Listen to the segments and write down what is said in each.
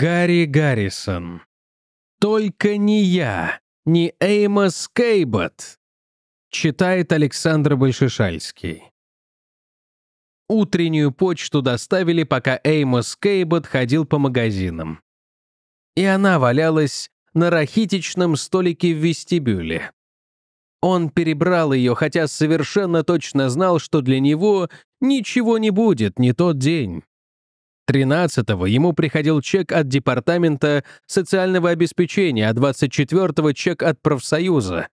Гарри Гаррисон. «Только не я, не Эймос Кейбот», читает Александр Большишальский. Утреннюю почту доставили, пока Эймос Кейбот ходил по магазинам. И она валялась на рахитичном столике в вестибюле. Он перебрал ее, хотя совершенно точно знал, что для него ничего не будет, не тот день. 13-го ему приходил чек от Департамента социального обеспечения, а 24-го чек от профсоюза.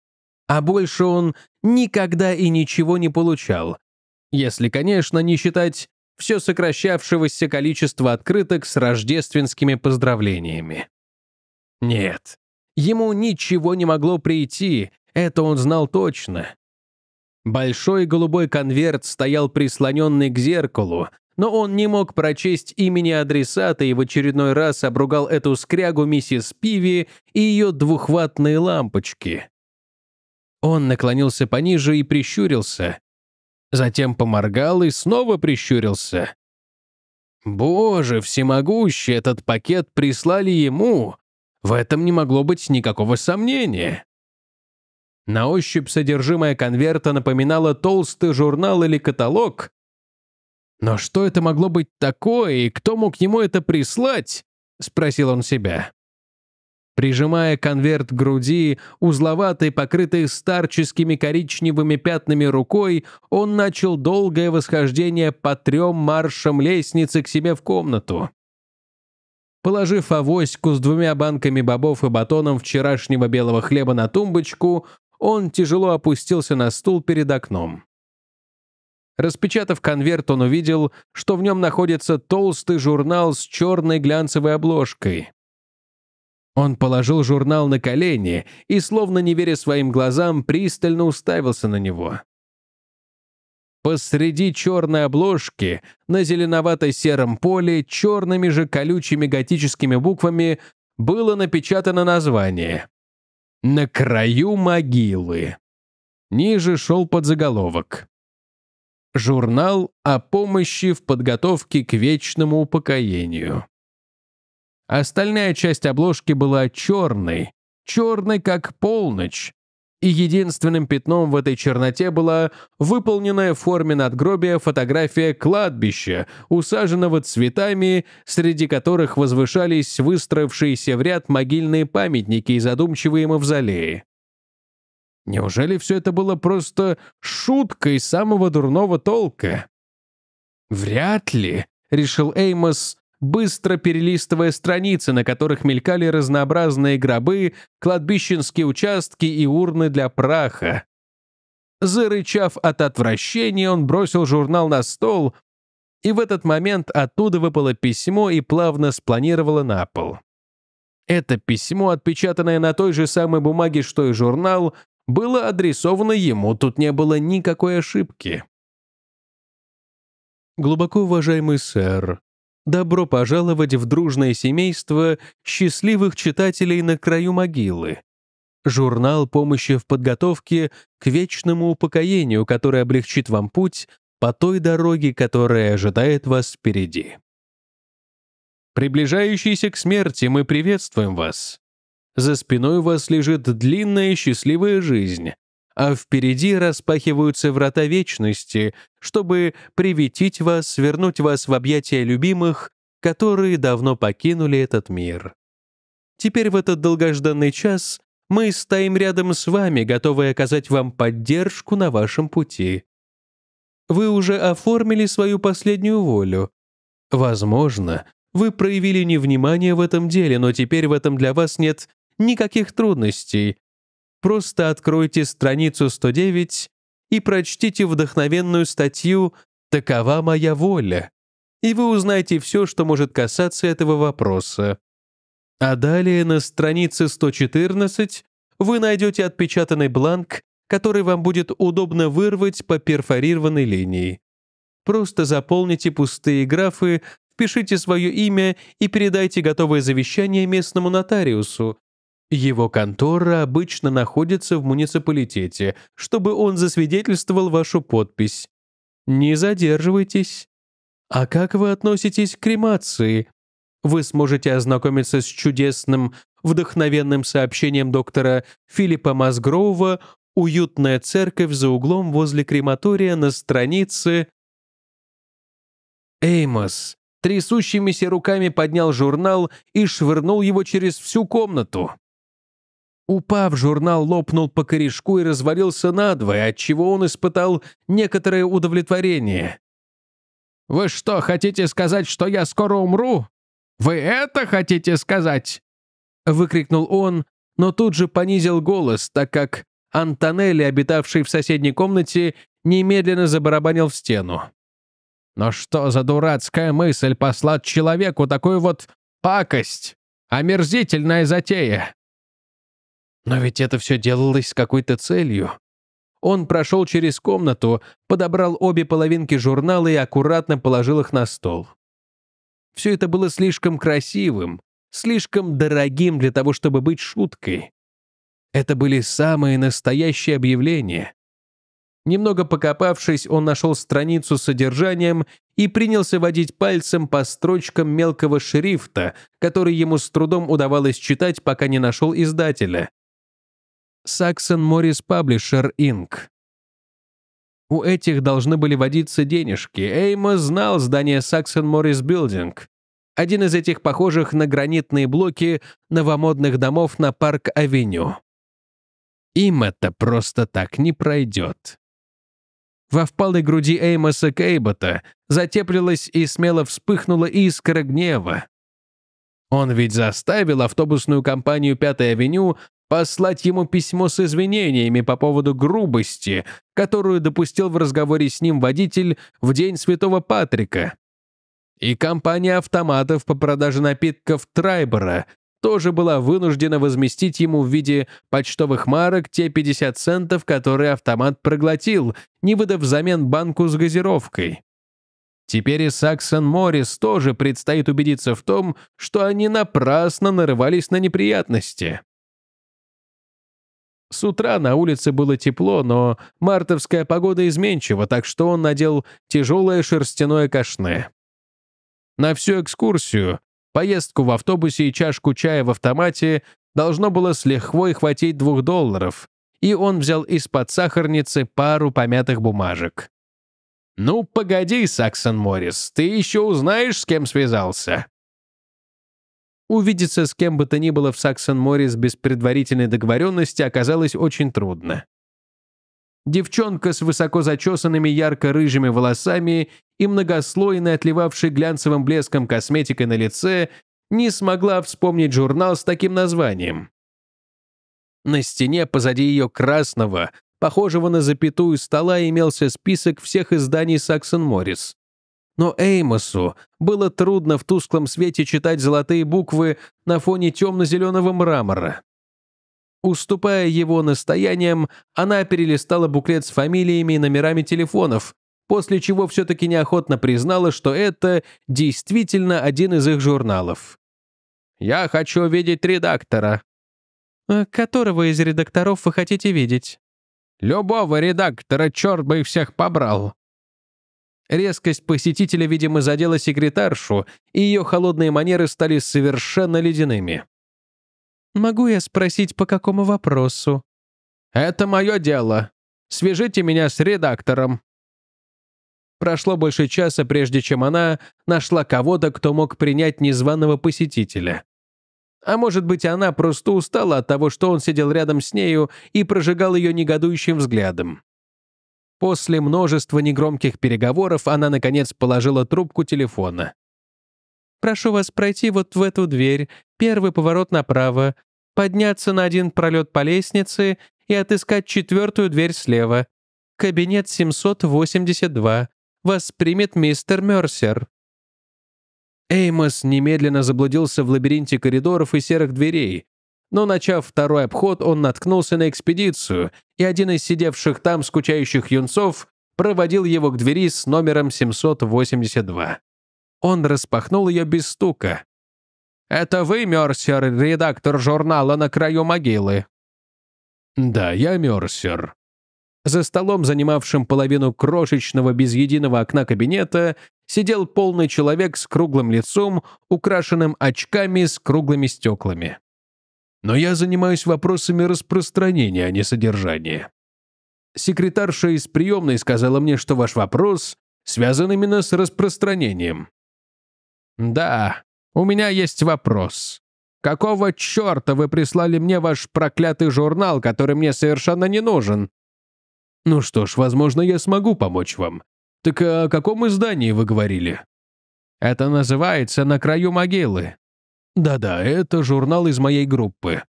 А больше он никогда и ничего не получал. Если, конечно, не считать все сокращавшегося количества открыток с рождественскими поздравлениями. Нет, ему ничего не могло прийти, это он знал точно. Большой голубой конверт стоял прислоненный к зеркалу, но он не мог прочесть имени адресата и в очередной раз обругал эту скрягу миссис Пиви и ее двухватные лампочки. Он наклонился пониже и прищурился. Затем поморгал и снова прищурился. Боже, всемогущий, этот пакет прислали ему. В этом не могло быть никакого сомнения. На ощупь содержимое конверта напоминало толстый журнал или каталог. «Но что это могло быть такое, и кто мог ему это прислать?» — спросил он себя. Прижимая конверт к груди, узловатой, покрытой старческими коричневыми пятнами рукой, он начал долгое восхождение по трем маршам лестницы к себе в комнату. Положив авоську с двумя банками бобов и батоном вчерашнего белого хлеба на тумбочку, он тяжело опустился на стул перед окном. Распечатав конверт, он увидел, что в нем находится толстый журнал с черной глянцевой обложкой. Он положил журнал на колени и, словно не веря своим глазам, пристально уставился на него. Посреди черной обложки, на зеленовато-сером поле, черными же колючими готическими буквами было напечатано название на краю могилы. Ниже шел подзаголовок. Журнал о помощи в подготовке к вечному упокоению. Остальная часть обложки была черной, черной как полночь, и единственным пятном в этой черноте была выполненная в форме надгробия фотография кладбища, усаженного цветами, среди которых возвышались выстроившиеся в ряд могильные памятники и задумчивые мавзолеи. Неужели все это было просто шуткой самого дурного толка? «Вряд ли», — решил Эймос, быстро перелистывая страницы, на которых мелькали разнообразные гробы, кладбищенские участки и урны для праха. Зарычав от отвращения, он бросил журнал на стол, и в этот момент оттуда выпало письмо и плавно спланировало на пол. Это письмо, отпечатанное на той же самой бумаге, что и журнал, было адресовано ему, тут не было никакой ошибки. «Глубоко уважаемый сэр, Добро пожаловать в дружное семейство счастливых читателей на краю могилы. Журнал помощи в подготовке к вечному упокоению, который облегчит вам путь по той дороге, которая ожидает вас впереди. Приближающийся к смерти, мы приветствуем вас. За спиной у вас лежит длинная счастливая жизнь, а впереди распахиваются врата вечности, чтобы приветить вас, вернуть вас в объятия любимых, которые давно покинули этот мир. Теперь в этот долгожданный час мы стоим рядом с вами, готовые оказать вам поддержку на вашем пути. Вы уже оформили свою последнюю волю. Возможно, вы проявили невнимание в этом деле, но теперь в этом для вас нет никаких трудностей, Просто откройте страницу 109 и прочтите вдохновенную статью «Такова моя воля», и вы узнаете все, что может касаться этого вопроса. А далее на странице 114 вы найдете отпечатанный бланк, который вам будет удобно вырвать по перфорированной линии. Просто заполните пустые графы, впишите свое имя и передайте готовое завещание местному нотариусу, его контора обычно находится в муниципалитете, чтобы он засвидетельствовал вашу подпись. Не задерживайтесь. А как вы относитесь к кремации? Вы сможете ознакомиться с чудесным, вдохновенным сообщением доктора Филиппа Мазгроува «Уютная церковь за углом возле крематория» на странице... Эймос трясущимися руками поднял журнал и швырнул его через всю комнату. Упав, журнал лопнул по корешку и развалился надвое, отчего он испытал некоторое удовлетворение. «Вы что, хотите сказать, что я скоро умру? Вы это хотите сказать?» Выкрикнул он, но тут же понизил голос, так как Антонелли, обитавший в соседней комнате, немедленно забарабанил в стену. «Но что за дурацкая мысль послать человеку такую вот пакость? Омерзительная затея!» Но ведь это все делалось с какой-то целью. Он прошел через комнату, подобрал обе половинки журнала и аккуратно положил их на стол. Все это было слишком красивым, слишком дорогим для того, чтобы быть шуткой. Это были самые настоящие объявления. Немного покопавшись, он нашел страницу с содержанием и принялся водить пальцем по строчкам мелкого шрифта, который ему с трудом удавалось читать, пока не нашел издателя. Saxon Morris Publisher Inc. У этих должны были водиться денежки. Эйма знал здание Saxon Morris Building. Один из этих похожих на гранитные блоки новомодных домов на Парк-авеню. Им это просто так не пройдет. Во впалой груди Эймоса Кейбота затеплилась и смело вспыхнула искра гнева. Он ведь заставил автобусную компанию Пятая авеню» послать ему письмо с извинениями по поводу грубости, которую допустил в разговоре с ним водитель в День Святого Патрика. И компания автоматов по продаже напитков Трайбера тоже была вынуждена возместить ему в виде почтовых марок те 50 центов, которые автомат проглотил, не выдав взамен банку с газировкой. Теперь и Саксон Моррис тоже предстоит убедиться в том, что они напрасно нарывались на неприятности. С утра на улице было тепло, но мартовская погода изменчива, так что он надел тяжелое шерстяное кашне. На всю экскурсию, поездку в автобусе и чашку чая в автомате должно было с лихвой хватить двух долларов, и он взял из-под сахарницы пару помятых бумажек. «Ну, погоди, Саксон Моррис, ты еще узнаешь, с кем связался?» Увидеться с кем бы то ни было в Саксон-Моррис без предварительной договоренности оказалось очень трудно. Девчонка с высоко зачесанными ярко-рыжими волосами и многослойной, отливавшей глянцевым блеском косметикой на лице, не смогла вспомнить журнал с таким названием. На стене позади ее красного, похожего на запятую стола, имелся список всех изданий Саксон-Моррис. Но Эймосу было трудно в тусклом свете читать золотые буквы на фоне темно-зеленого мрамора. Уступая его настояниям, она перелистала буклет с фамилиями и номерами телефонов, после чего все-таки неохотно признала, что это действительно один из их журналов. «Я хочу видеть редактора». «А «Которого из редакторов вы хотите видеть?» «Любого редактора, черт бы их всех побрал!» Резкость посетителя, видимо, задела секретаршу, и ее холодные манеры стали совершенно ледяными. «Могу я спросить, по какому вопросу?» «Это мое дело. Свяжите меня с редактором». Прошло больше часа, прежде чем она нашла кого-то, кто мог принять незваного посетителя. А может быть, она просто устала от того, что он сидел рядом с нею и прожигал ее негодующим взглядом. После множества негромких переговоров она, наконец, положила трубку телефона. «Прошу вас пройти вот в эту дверь, первый поворот направо, подняться на один пролет по лестнице и отыскать четвертую дверь слева. Кабинет 782. Вас примет мистер Мерсер». Эймос немедленно заблудился в лабиринте коридоров и серых дверей, но, начав второй обход, он наткнулся на экспедицию, и один из сидевших там скучающих юнцов проводил его к двери с номером 782. Он распахнул ее без стука. «Это вы, Мерсер, редактор журнала «На краю могилы»?» «Да, я Мерсер». За столом, занимавшим половину крошечного без единого окна кабинета, сидел полный человек с круглым лицом, украшенным очками с круглыми стеклами но я занимаюсь вопросами распространения, а не содержания. Секретарша из приемной сказала мне, что ваш вопрос связан именно с распространением. Да, у меня есть вопрос. Какого черта вы прислали мне ваш проклятый журнал, который мне совершенно не нужен? Ну что ж, возможно, я смогу помочь вам. Так о каком издании вы говорили? Это называется «На краю могилы». Да-да, это журнал из моей группы.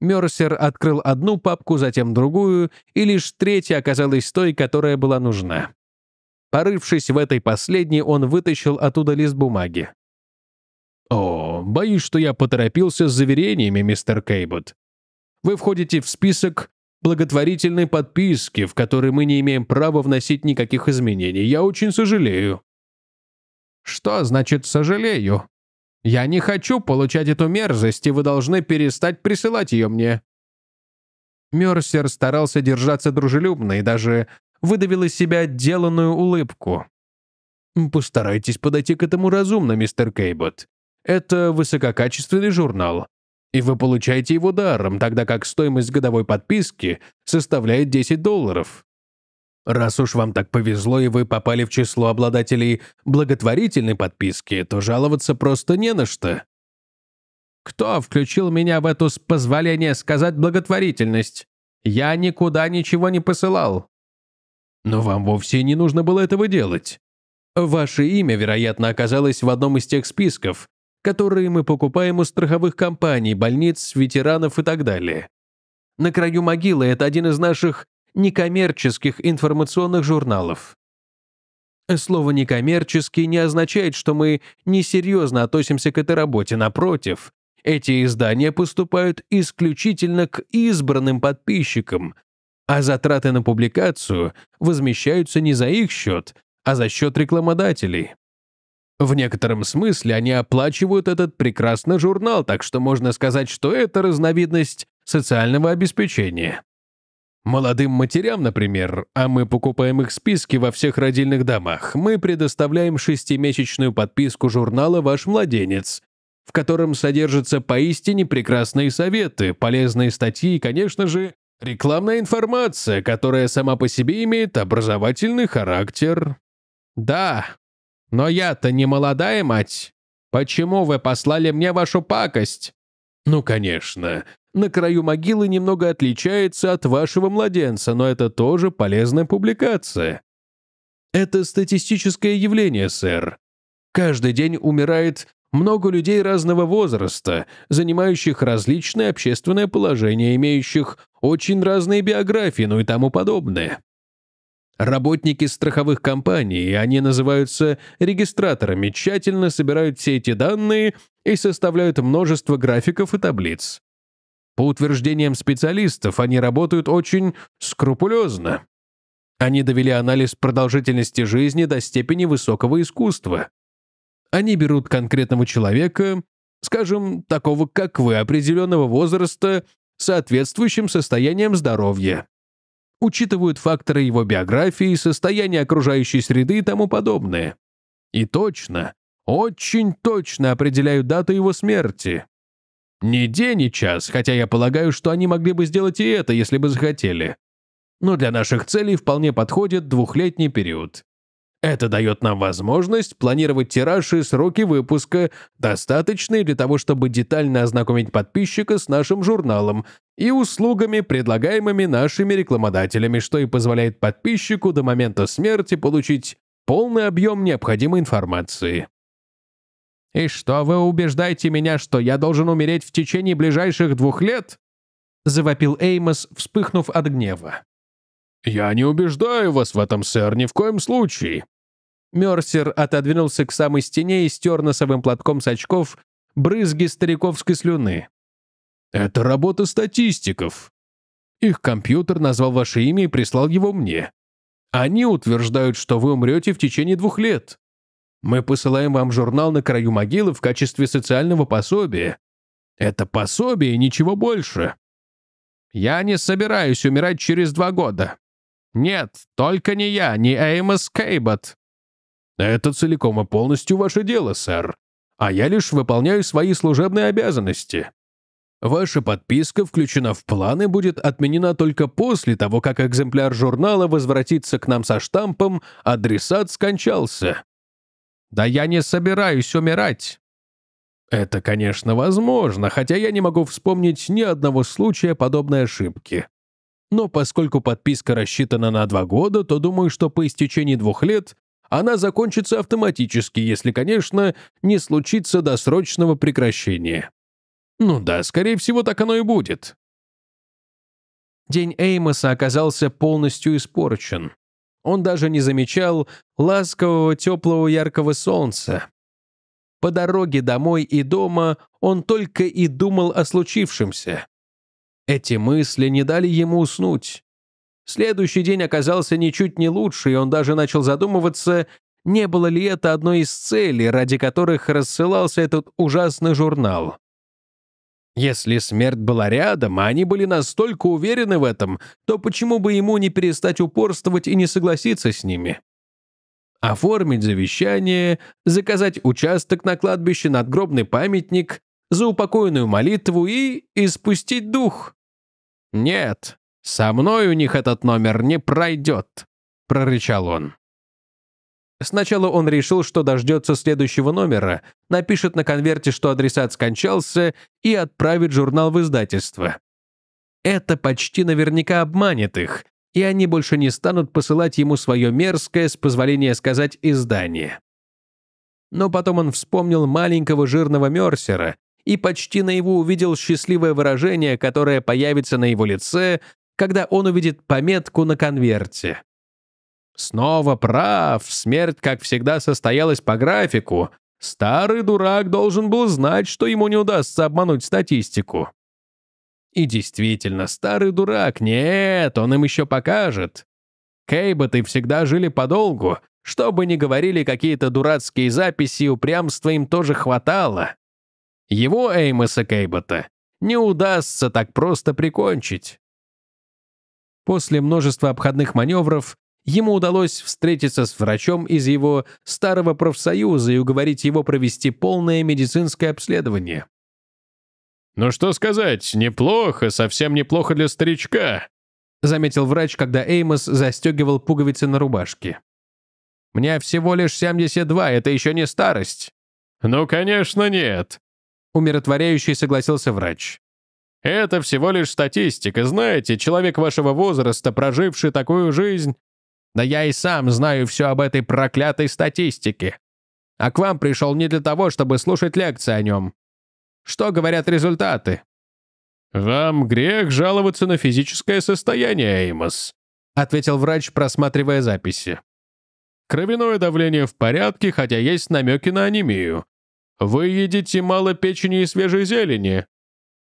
Мерсер открыл одну папку, затем другую, и лишь третья оказалась той, которая была нужна. Порывшись в этой последней, он вытащил оттуда лист бумаги. «О, боюсь, что я поторопился с заверениями, мистер Кейбот. Вы входите в список благотворительной подписки, в которой мы не имеем права вносить никаких изменений. Я очень сожалею». «Что значит «сожалею»?» Я не хочу получать эту мерзость, и вы должны перестать присылать ее мне». Мерсер старался держаться дружелюбно и даже выдавил из себя отделанную улыбку. «Постарайтесь подойти к этому разумно, мистер Кейбот. Это высококачественный журнал, и вы получаете его даром, тогда как стоимость годовой подписки составляет 10 долларов. Раз уж вам так повезло и вы попали в число обладателей благотворительной подписки, то жаловаться просто не на что. Кто включил меня в эту, с позволения сказать, благотворительность? Я никуда ничего не посылал. Но вам вовсе не нужно было этого делать. Ваше имя, вероятно, оказалось в одном из тех списков, которые мы покупаем у страховых компаний, больниц, ветеранов и так далее. На краю могилы это один из наших некоммерческих информационных журналов. Э, слово «некоммерческий» не означает, что мы несерьезно относимся к этой работе. Напротив, эти издания поступают исключительно к избранным подписчикам, а затраты на публикацию возмещаются не за их счет, а за счет рекламодателей. В некотором смысле они оплачивают этот прекрасный журнал, так что можно сказать, что это разновидность социального обеспечения. Молодым матерям, например, а мы покупаем их списки во всех родильных домах, мы предоставляем шестимесячную подписку журнала «Ваш младенец», в котором содержатся поистине прекрасные советы, полезные статьи и, конечно же, рекламная информация, которая сама по себе имеет образовательный характер. Да, но я-то не молодая мать. Почему вы послали мне вашу пакость? Ну, конечно, на краю могилы немного отличается от вашего младенца, но это тоже полезная публикация. Это статистическое явление, сэр. Каждый день умирает много людей разного возраста, занимающих различное общественное положение, имеющих очень разные биографии, ну и тому подобное. Работники страховых компаний, они называются регистраторами, тщательно собирают все эти данные и составляют множество графиков и таблиц. По утверждениям специалистов, они работают очень скрупулезно. Они довели анализ продолжительности жизни до степени высокого искусства. Они берут конкретного человека, скажем, такого, как вы, определенного возраста, соответствующим состоянием здоровья. Учитывают факторы его биографии, состояние окружающей среды и тому подобное. И точно, очень точно определяют дату его смерти. Не день и час, хотя я полагаю, что они могли бы сделать и это, если бы захотели. Но для наших целей вполне подходит двухлетний период. Это дает нам возможность планировать тираж и сроки выпуска, достаточные для того, чтобы детально ознакомить подписчика с нашим журналом и услугами, предлагаемыми нашими рекламодателями, что и позволяет подписчику до момента смерти получить полный объем необходимой информации. «И что, вы убеждаете меня, что я должен умереть в течение ближайших двух лет?» — завопил Эймос, вспыхнув от гнева. «Я не убеждаю вас в этом, сэр, ни в коем случае». Мерсер отодвинулся к самой стене и стер носовым платком с очков брызги стариковской слюны. «Это работа статистиков. Их компьютер назвал ваше имя и прислал его мне. Они утверждают, что вы умрете в течение двух лет. Мы посылаем вам журнал «На краю могилы» в качестве социального пособия. Это пособие, ничего больше. Я не собираюсь умирать через два года. Нет, только не я, не Эймос Кейбот. Это целиком и полностью ваше дело, сэр. А я лишь выполняю свои служебные обязанности. Ваша подписка включена в планы, будет отменена только после того, как экземпляр журнала возвратится к нам со штампом «Адресат скончался». Да я не собираюсь умирать. Это, конечно, возможно, хотя я не могу вспомнить ни одного случая подобной ошибки. Но поскольку подписка рассчитана на два года, то думаю, что по истечении двух лет она закончится автоматически, если, конечно, не случится досрочного прекращения. Ну да, скорее всего, так оно и будет. День Эймоса оказался полностью испорчен. Он даже не замечал ласкового, теплого, яркого солнца. По дороге домой и дома он только и думал о случившемся. Эти мысли не дали ему уснуть. Следующий день оказался ничуть не лучше, и он даже начал задумываться, не было ли это одной из целей, ради которых рассылался этот ужасный журнал. Если смерть была рядом, а они были настолько уверены в этом, то почему бы ему не перестать упорствовать и не согласиться с ними? Оформить завещание, заказать участок на кладбище, надгробный памятник, за упокойную молитву и испустить дух. «Нет, со мной у них этот номер не пройдет», — прорычал он. Сначала он решил, что дождется следующего номера, напишет на конверте, что адресат скончался, и отправит журнал в издательство. Это почти наверняка обманет их, и они больше не станут посылать ему свое мерзкое, с позволения сказать, издание. Но потом он вспомнил маленького жирного Мерсера и почти на его увидел счастливое выражение, которое появится на его лице, когда он увидит пометку на конверте. Снова прав, смерть, как всегда, состоялась по графику. Старый дурак должен был знать, что ему не удастся обмануть статистику. И действительно, старый дурак, нет, он им еще покажет. Кейботы всегда жили подолгу, что бы ни говорили какие-то дурацкие записи, упрямства им тоже хватало. Его Эймоса Кейбота не удастся так просто прикончить. После множества обходных маневров Ему удалось встретиться с врачом из его старого профсоюза и уговорить его провести полное медицинское обследование. «Ну что сказать, неплохо, совсем неплохо для старичка», заметил врач, когда Эймос застегивал пуговицы на рубашке. «Мне всего лишь 72, это еще не старость». «Ну, конечно, нет», умиротворяющий согласился врач. Это всего лишь статистика. Знаете, человек вашего возраста, проживший такую жизнь, да я и сам знаю все об этой проклятой статистике. А к вам пришел не для того, чтобы слушать лекции о нем. Что говорят результаты?» «Вам грех жаловаться на физическое состояние, Эймос», ответил врач, просматривая записи. «Кровяное давление в порядке, хотя есть намеки на анемию. Вы едите мало печени и свежей зелени».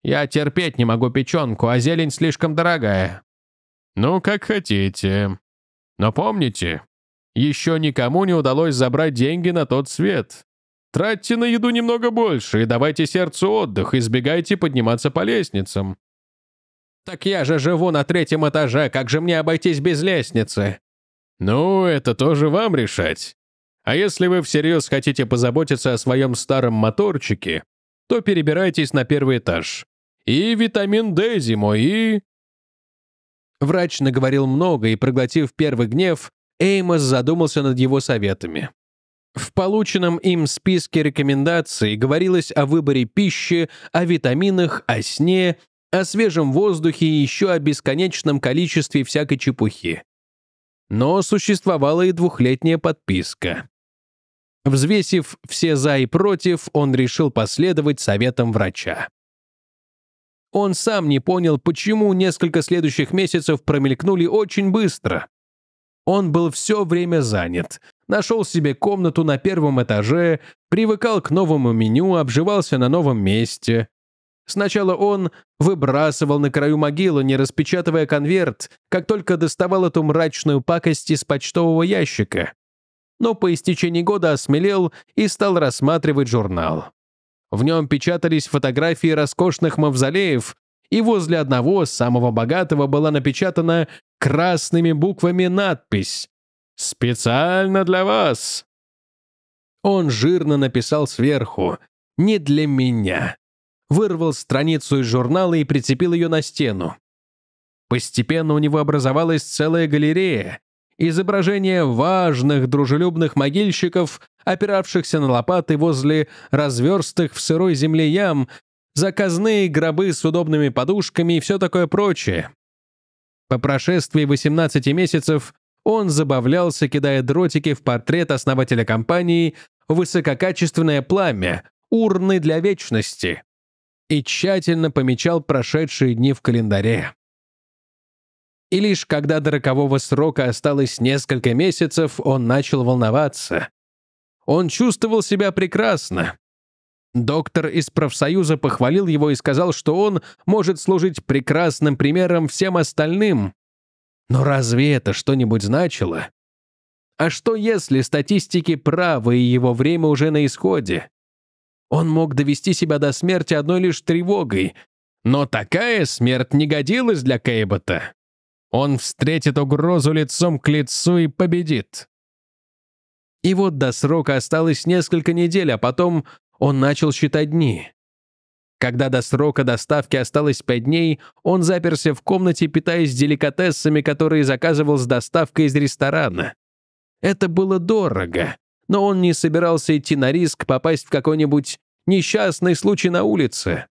«Я терпеть не могу печенку, а зелень слишком дорогая». «Ну, как хотите», но помните, еще никому не удалось забрать деньги на тот свет. Тратьте на еду немного больше и давайте сердцу отдых, избегайте подниматься по лестницам. Так я же живу на третьем этаже, как же мне обойтись без лестницы? Ну, это тоже вам решать. А если вы всерьез хотите позаботиться о своем старом моторчике, то перебирайтесь на первый этаж. И витамин Д зимой, и... Врач наговорил много, и, проглотив первый гнев, Эймос задумался над его советами. В полученном им списке рекомендаций говорилось о выборе пищи, о витаминах, о сне, о свежем воздухе и еще о бесконечном количестве всякой чепухи. Но существовала и двухлетняя подписка. Взвесив все «за» и «против», он решил последовать советам врача. Он сам не понял, почему несколько следующих месяцев промелькнули очень быстро. Он был все время занят. Нашел себе комнату на первом этаже, привыкал к новому меню, обживался на новом месте. Сначала он выбрасывал на краю могилы, не распечатывая конверт, как только доставал эту мрачную пакость из почтового ящика. Но по истечении года осмелел и стал рассматривать журнал. В нем печатались фотографии роскошных мавзолеев, и возле одного, самого богатого, была напечатана красными буквами надпись «Специально для вас!». Он жирно написал сверху «Не для меня». Вырвал страницу из журнала и прицепил ее на стену. Постепенно у него образовалась целая галерея. Изображения важных, дружелюбных могильщиков опиравшихся на лопаты возле разверстых в сырой земле ям, заказные гробы с удобными подушками и все такое прочее. По прошествии 18 месяцев он забавлялся, кидая дротики в портрет основателя компании «Высококачественное пламя», «Урны для вечности» и тщательно помечал прошедшие дни в календаре. И лишь когда до рокового срока осталось несколько месяцев, он начал волноваться. Он чувствовал себя прекрасно. Доктор из профсоюза похвалил его и сказал, что он может служить прекрасным примером всем остальным. Но разве это что-нибудь значило? А что если статистики правы и его время уже на исходе? Он мог довести себя до смерти одной лишь тревогой, но такая смерть не годилась для Кейбота. Он встретит угрозу лицом к лицу и победит. И вот до срока осталось несколько недель, а потом он начал считать дни. Когда до срока доставки осталось пять дней, он заперся в комнате, питаясь деликатесами, которые заказывал с доставкой из ресторана. Это было дорого, но он не собирался идти на риск попасть в какой-нибудь несчастный случай на улице.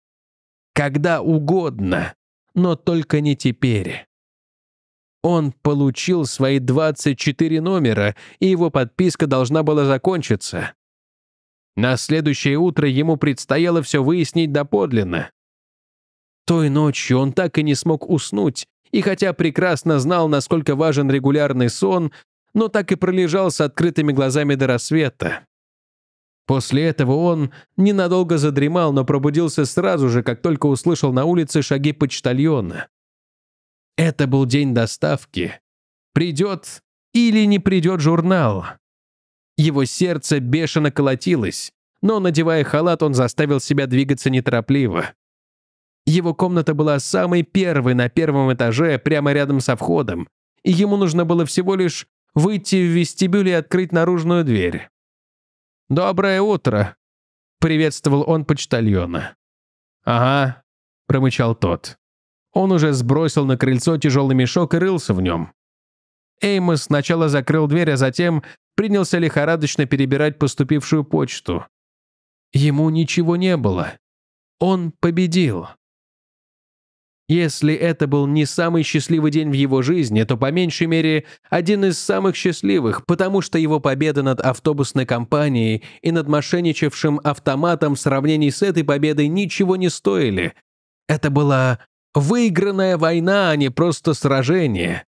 Когда угодно, но только не теперь. Он получил свои 24 номера, и его подписка должна была закончиться. На следующее утро ему предстояло все выяснить доподлинно. Той ночью он так и не смог уснуть, и хотя прекрасно знал, насколько важен регулярный сон, но так и пролежал с открытыми глазами до рассвета. После этого он ненадолго задремал, но пробудился сразу же, как только услышал на улице шаги почтальона. Это был день доставки. Придет или не придет журнал. Его сердце бешено колотилось, но, надевая халат, он заставил себя двигаться неторопливо. Его комната была самой первой на первом этаже, прямо рядом со входом, и ему нужно было всего лишь выйти в вестибюль и открыть наружную дверь. «Доброе утро!» — приветствовал он почтальона. «Ага», — промычал тот. Он уже сбросил на крыльцо тяжелый мешок и рылся в нем. Эймос сначала закрыл дверь, а затем принялся лихорадочно перебирать поступившую почту. Ему ничего не было. Он победил. Если это был не самый счастливый день в его жизни, то по меньшей мере один из самых счастливых, потому что его победа над автобусной компанией и над мошенничавшим автоматом в сравнении с этой победой ничего не стоили. Это была Выигранная война, а не просто сражение.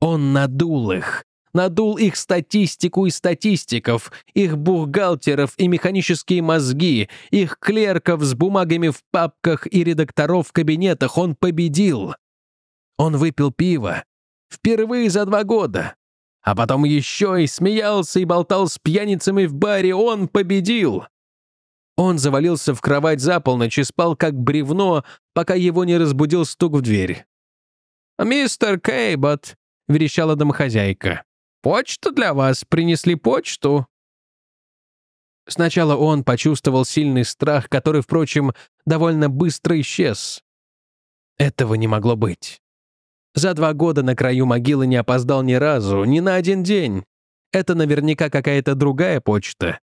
Он надул их. Надул их статистику и статистиков, их бухгалтеров и механические мозги, их клерков с бумагами в папках и редакторов в кабинетах. Он победил. Он выпил пиво. Впервые за два года. А потом еще и смеялся и болтал с пьяницами в баре. Он победил. Он завалился в кровать за полночь и спал как бревно, пока его не разбудил стук в дверь. «Мистер Кейбот», — верещала домохозяйка, — «почта для вас, принесли почту». Сначала он почувствовал сильный страх, который, впрочем, довольно быстро исчез. Этого не могло быть. За два года на краю могилы не опоздал ни разу, ни на один день. Это наверняка какая-то другая почта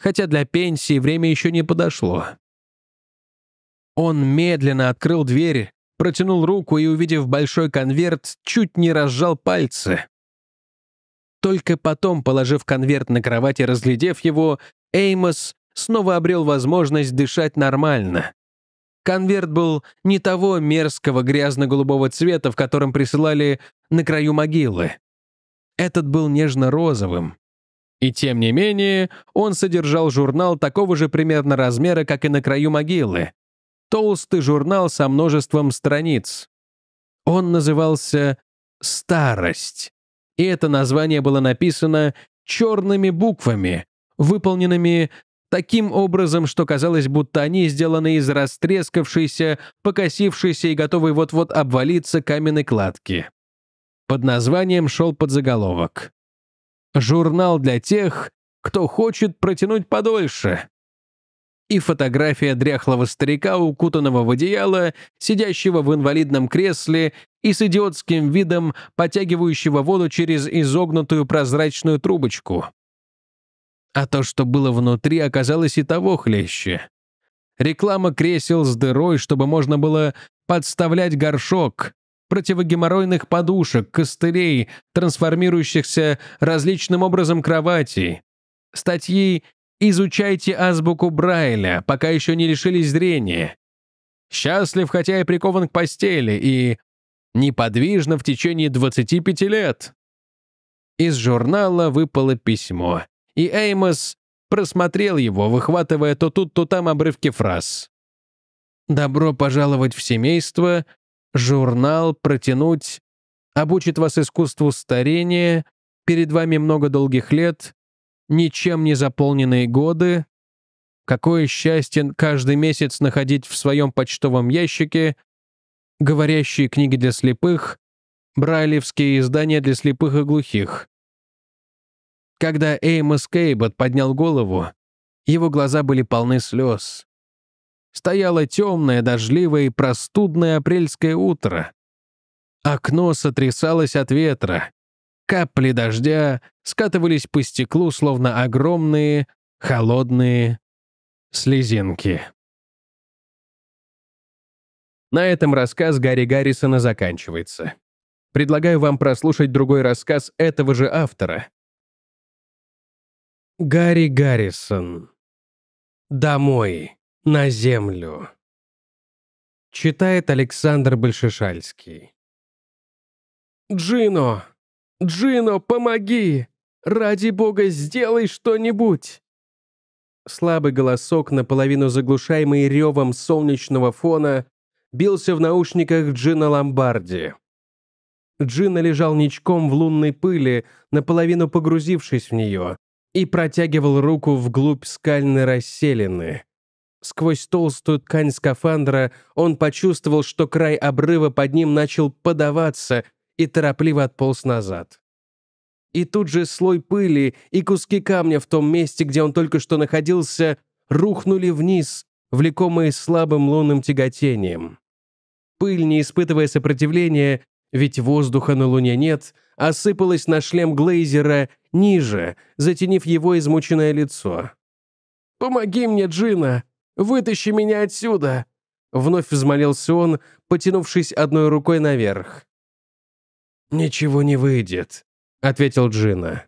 хотя для пенсии время еще не подошло. Он медленно открыл дверь, протянул руку и, увидев большой конверт, чуть не разжал пальцы. Только потом, положив конверт на кровать и разглядев его, Эймос снова обрел возможность дышать нормально. Конверт был не того мерзкого грязно-голубого цвета, в котором присылали на краю могилы. Этот был нежно-розовым, и тем не менее, он содержал журнал такого же примерно размера, как и на краю могилы. Толстый журнал со множеством страниц. Он назывался «Старость». И это название было написано черными буквами, выполненными таким образом, что казалось, будто они сделаны из растрескавшейся, покосившейся и готовой вот-вот обвалиться каменной кладки. Под названием шел подзаголовок журнал для тех, кто хочет протянуть подольше. И фотография дряхлого старика, укутанного в одеяло, сидящего в инвалидном кресле и с идиотским видом потягивающего воду через изогнутую прозрачную трубочку. А то, что было внутри, оказалось и того хлеще. Реклама кресел с дырой, чтобы можно было подставлять горшок противогеморройных подушек, костылей, трансформирующихся различным образом кроватей. Статьи «Изучайте азбуку Брайля, пока еще не лишились зрения». «Счастлив, хотя и прикован к постели» и «Неподвижно в течение 25 лет». Из журнала выпало письмо, и Эймос просмотрел его, выхватывая то тут, то там обрывки фраз. «Добро пожаловать в семейство», журнал, протянуть, обучит вас искусству старения, перед вами много долгих лет, ничем не заполненные годы. Какое счастье каждый месяц находить в своем почтовом ящике говорящие книги для слепых, брайлевские издания для слепых и глухих. Когда Эймос Кейбот поднял голову, его глаза были полны слез. Стояло темное, дождливое и простудное апрельское утро. Окно сотрясалось от ветра. Капли дождя скатывались по стеклу, словно огромные, холодные слезинки. На этом рассказ Гарри Гаррисона заканчивается. Предлагаю вам прослушать другой рассказ этого же автора. Гарри Гаррисон. Домой на землю. Читает Александр Большишальский. «Джино! Джино, помоги! Ради бога, сделай что-нибудь!» Слабый голосок, наполовину заглушаемый ревом солнечного фона, бился в наушниках Джина Ломбарди. Джина лежал ничком в лунной пыли, наполовину погрузившись в нее, и протягивал руку вглубь скальной расселины. Сквозь толстую ткань скафандра он почувствовал, что край обрыва под ним начал подаваться и торопливо отполз назад. И тут же слой пыли и куски камня в том месте, где он только что находился, рухнули вниз, влекомые слабым лунным тяготением. Пыль, не испытывая сопротивления, ведь воздуха на Луне нет, осыпалась на шлем Глейзера ниже, затенив его измученное лицо. «Помоги мне, Джина!» Вытащи меня отсюда!» Вновь взмолился он, потянувшись одной рукой наверх. «Ничего не выйдет», — ответил Джина.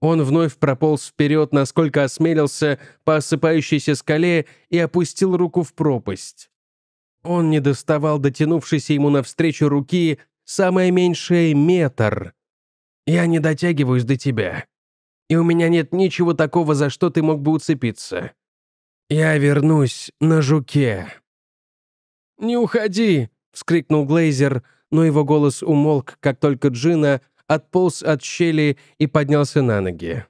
Он вновь прополз вперед, насколько осмелился, по осыпающейся скале и опустил руку в пропасть. Он не доставал дотянувшейся ему навстречу руки самое меньшее метр. «Я не дотягиваюсь до тебя, и у меня нет ничего такого, за что ты мог бы уцепиться. «Я вернусь на жуке». «Не уходи!» — вскрикнул Глейзер, но его голос умолк, как только Джина отполз от щели и поднялся на ноги.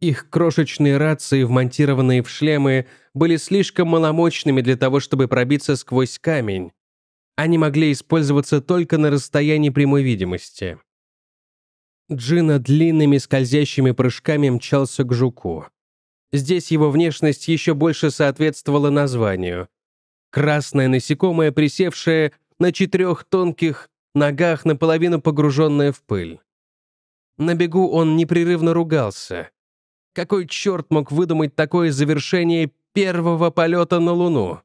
Их крошечные рации, вмонтированные в шлемы, были слишком маломощными для того, чтобы пробиться сквозь камень. Они могли использоваться только на расстоянии прямой видимости. Джина длинными скользящими прыжками мчался к жуку. Здесь его внешность еще больше соответствовала названию. Красное насекомое, присевшее на четырех тонких ногах, наполовину погруженное в пыль. На бегу он непрерывно ругался. Какой черт мог выдумать такое завершение первого полета на Луну?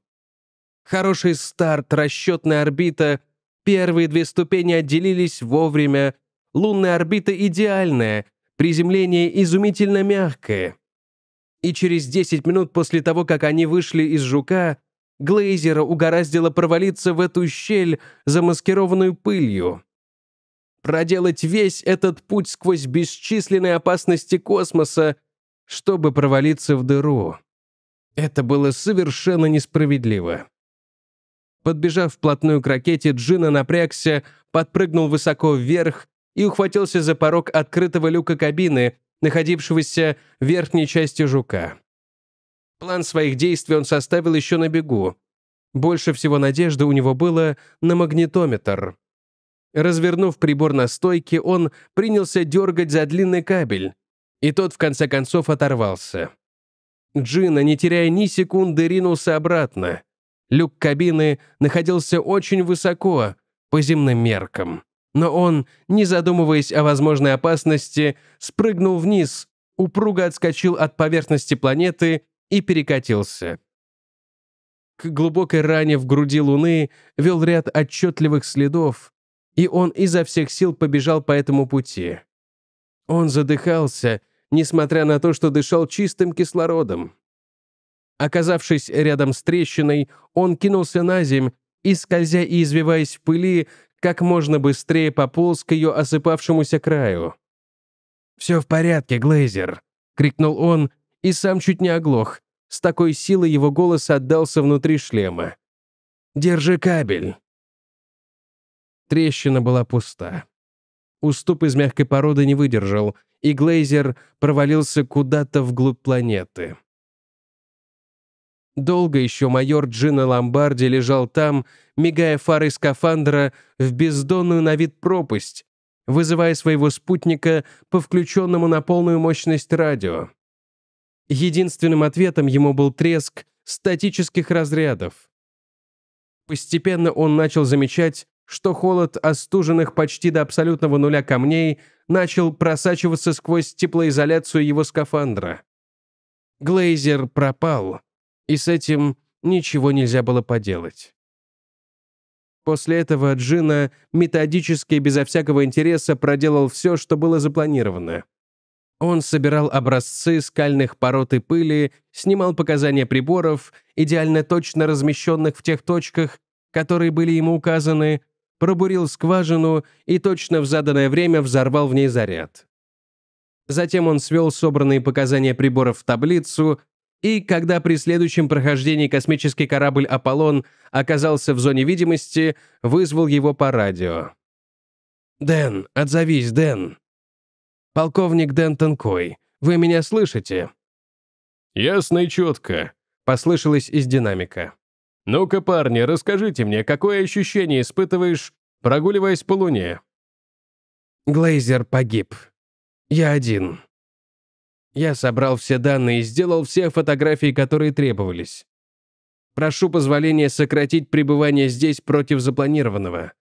Хороший старт, расчетная орбита, первые две ступени отделились вовремя, лунная орбита идеальная, приземление изумительно мягкое и через 10 минут после того, как они вышли из жука, Глейзера угораздило провалиться в эту щель, замаскированную пылью. Проделать весь этот путь сквозь бесчисленные опасности космоса, чтобы провалиться в дыру. Это было совершенно несправедливо. Подбежав вплотную к ракете, Джина напрягся, подпрыгнул высоко вверх и ухватился за порог открытого люка кабины, находившегося в верхней части жука. План своих действий он составил еще на бегу. Больше всего надежды у него было на магнитометр. Развернув прибор на стойке, он принялся дергать за длинный кабель, и тот в конце концов оторвался. Джина, не теряя ни секунды, ринулся обратно. Люк кабины находился очень высоко, по земным меркам. Но он, не задумываясь о возможной опасности, спрыгнул вниз, упруго отскочил от поверхности планеты и перекатился. К глубокой ране в груди Луны вел ряд отчетливых следов, и он изо всех сил побежал по этому пути. Он задыхался, несмотря на то, что дышал чистым кислородом. Оказавшись рядом с трещиной, он кинулся на земь и, скользя и извиваясь в пыли, как можно быстрее пополз к ее осыпавшемуся краю. «Все в порядке, Глейзер!» — крикнул он, и сам чуть не оглох. С такой силой его голос отдался внутри шлема. «Держи кабель!» Трещина была пуста. Уступ из мягкой породы не выдержал, и Глейзер провалился куда-то вглубь планеты. Долго еще майор Джина Ломбарди лежал там, мигая фарой скафандра в бездонную на вид пропасть, вызывая своего спутника по включенному на полную мощность радио. Единственным ответом ему был треск статических разрядов. Постепенно он начал замечать, что холод остуженных почти до абсолютного нуля камней начал просачиваться сквозь теплоизоляцию его скафандра. Глейзер пропал. И с этим ничего нельзя было поделать. После этого Джина методически, и безо всякого интереса, проделал все, что было запланировано. Он собирал образцы скальных пород и пыли, снимал показания приборов, идеально точно размещенных в тех точках, которые были ему указаны, пробурил скважину и точно в заданное время взорвал в ней заряд. Затем он свел собранные показания приборов в таблицу, и когда при следующем прохождении космический корабль «Аполлон» оказался в зоне видимости, вызвал его по радио. «Дэн, отзовись, Дэн!» «Полковник Дэн Танкой, вы меня слышите?» «Ясно и четко», — послышалось из динамика. «Ну-ка, парни, расскажите мне, какое ощущение испытываешь, прогуливаясь по Луне?» Глейзер погиб. Я один. Я собрал все данные и сделал все фотографии, которые требовались. Прошу позволения сократить пребывание здесь против запланированного.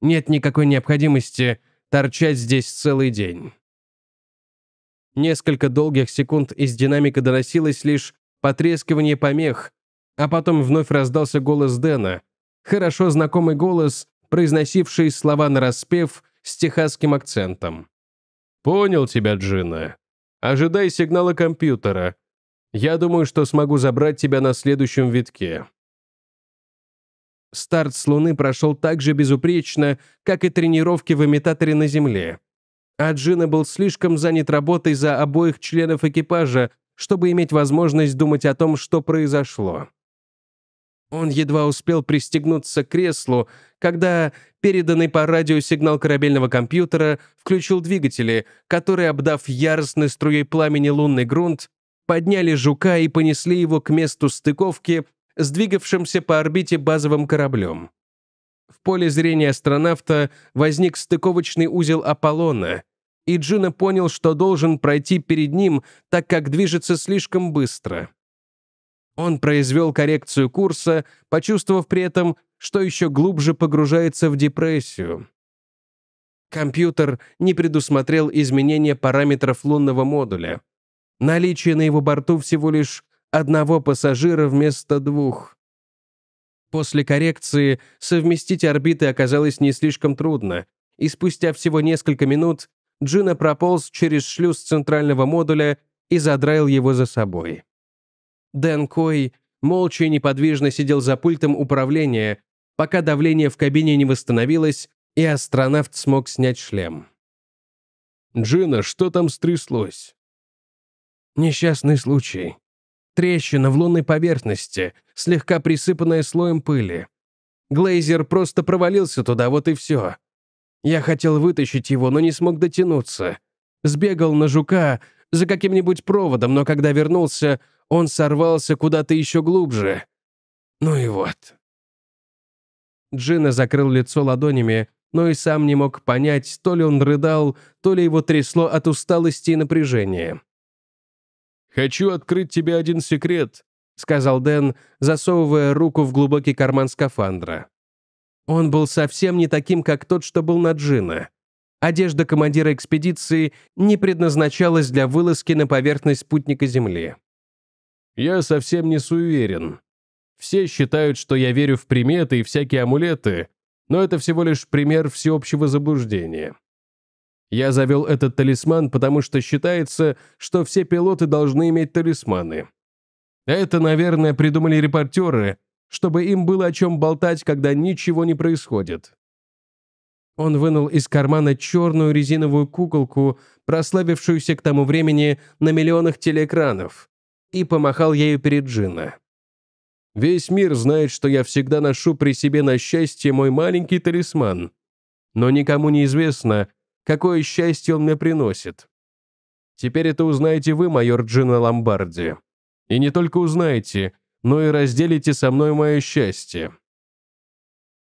Нет никакой необходимости торчать здесь целый день. Несколько долгих секунд из динамика доносилось лишь потрескивание помех, а потом вновь раздался голос Дэна, хорошо знакомый голос, произносивший слова нараспев с техасским акцентом. «Понял тебя, Джина. Ожидай сигнала компьютера. Я думаю, что смогу забрать тебя на следующем витке». Старт с Луны прошел так же безупречно, как и тренировки в имитаторе на Земле. А Джина был слишком занят работой за обоих членов экипажа, чтобы иметь возможность думать о том, что произошло. Он едва успел пристегнуться к креслу, когда переданный по радио сигнал корабельного компьютера включил двигатели, которые, обдав яростной струей пламени лунный грунт, подняли жука и понесли его к месту стыковки с двигавшимся по орбите базовым кораблем. В поле зрения астронавта возник стыковочный узел Аполлона, и Джина понял, что должен пройти перед ним, так как движется слишком быстро. Он произвел коррекцию курса, почувствовав при этом, что еще глубже погружается в депрессию. Компьютер не предусмотрел изменения параметров лунного модуля. Наличие на его борту всего лишь одного пассажира вместо двух. После коррекции совместить орбиты оказалось не слишком трудно, и спустя всего несколько минут Джина прополз через шлюз центрального модуля и задраил его за собой. Дэн Кой молча и неподвижно сидел за пультом управления, пока давление в кабине не восстановилось, и астронавт смог снять шлем. «Джина, что там стряслось?» «Несчастный случай. Трещина в лунной поверхности, слегка присыпанная слоем пыли. Глейзер просто провалился туда, вот и все. Я хотел вытащить его, но не смог дотянуться. Сбегал на жука за каким-нибудь проводом, но когда вернулся, он сорвался куда-то еще глубже. Ну и вот. Джина закрыл лицо ладонями, но и сам не мог понять, то ли он рыдал, то ли его трясло от усталости и напряжения. «Хочу открыть тебе один секрет», — сказал Дэн, засовывая руку в глубокий карман скафандра. Он был совсем не таким, как тот, что был на Джина. Одежда командира экспедиции не предназначалась для вылазки на поверхность спутника Земли я совсем не суеверен. Все считают, что я верю в приметы и всякие амулеты, но это всего лишь пример всеобщего заблуждения. Я завел этот талисман, потому что считается, что все пилоты должны иметь талисманы. Это, наверное, придумали репортеры, чтобы им было о чем болтать, когда ничего не происходит. Он вынул из кармана черную резиновую куколку, прославившуюся к тому времени на миллионах телеэкранов и помахал ею перед Джинна. «Весь мир знает, что я всегда ношу при себе на счастье мой маленький талисман, но никому не известно, какое счастье он мне приносит. Теперь это узнаете вы, майор Джина Ломбарди. И не только узнаете, но и разделите со мной мое счастье».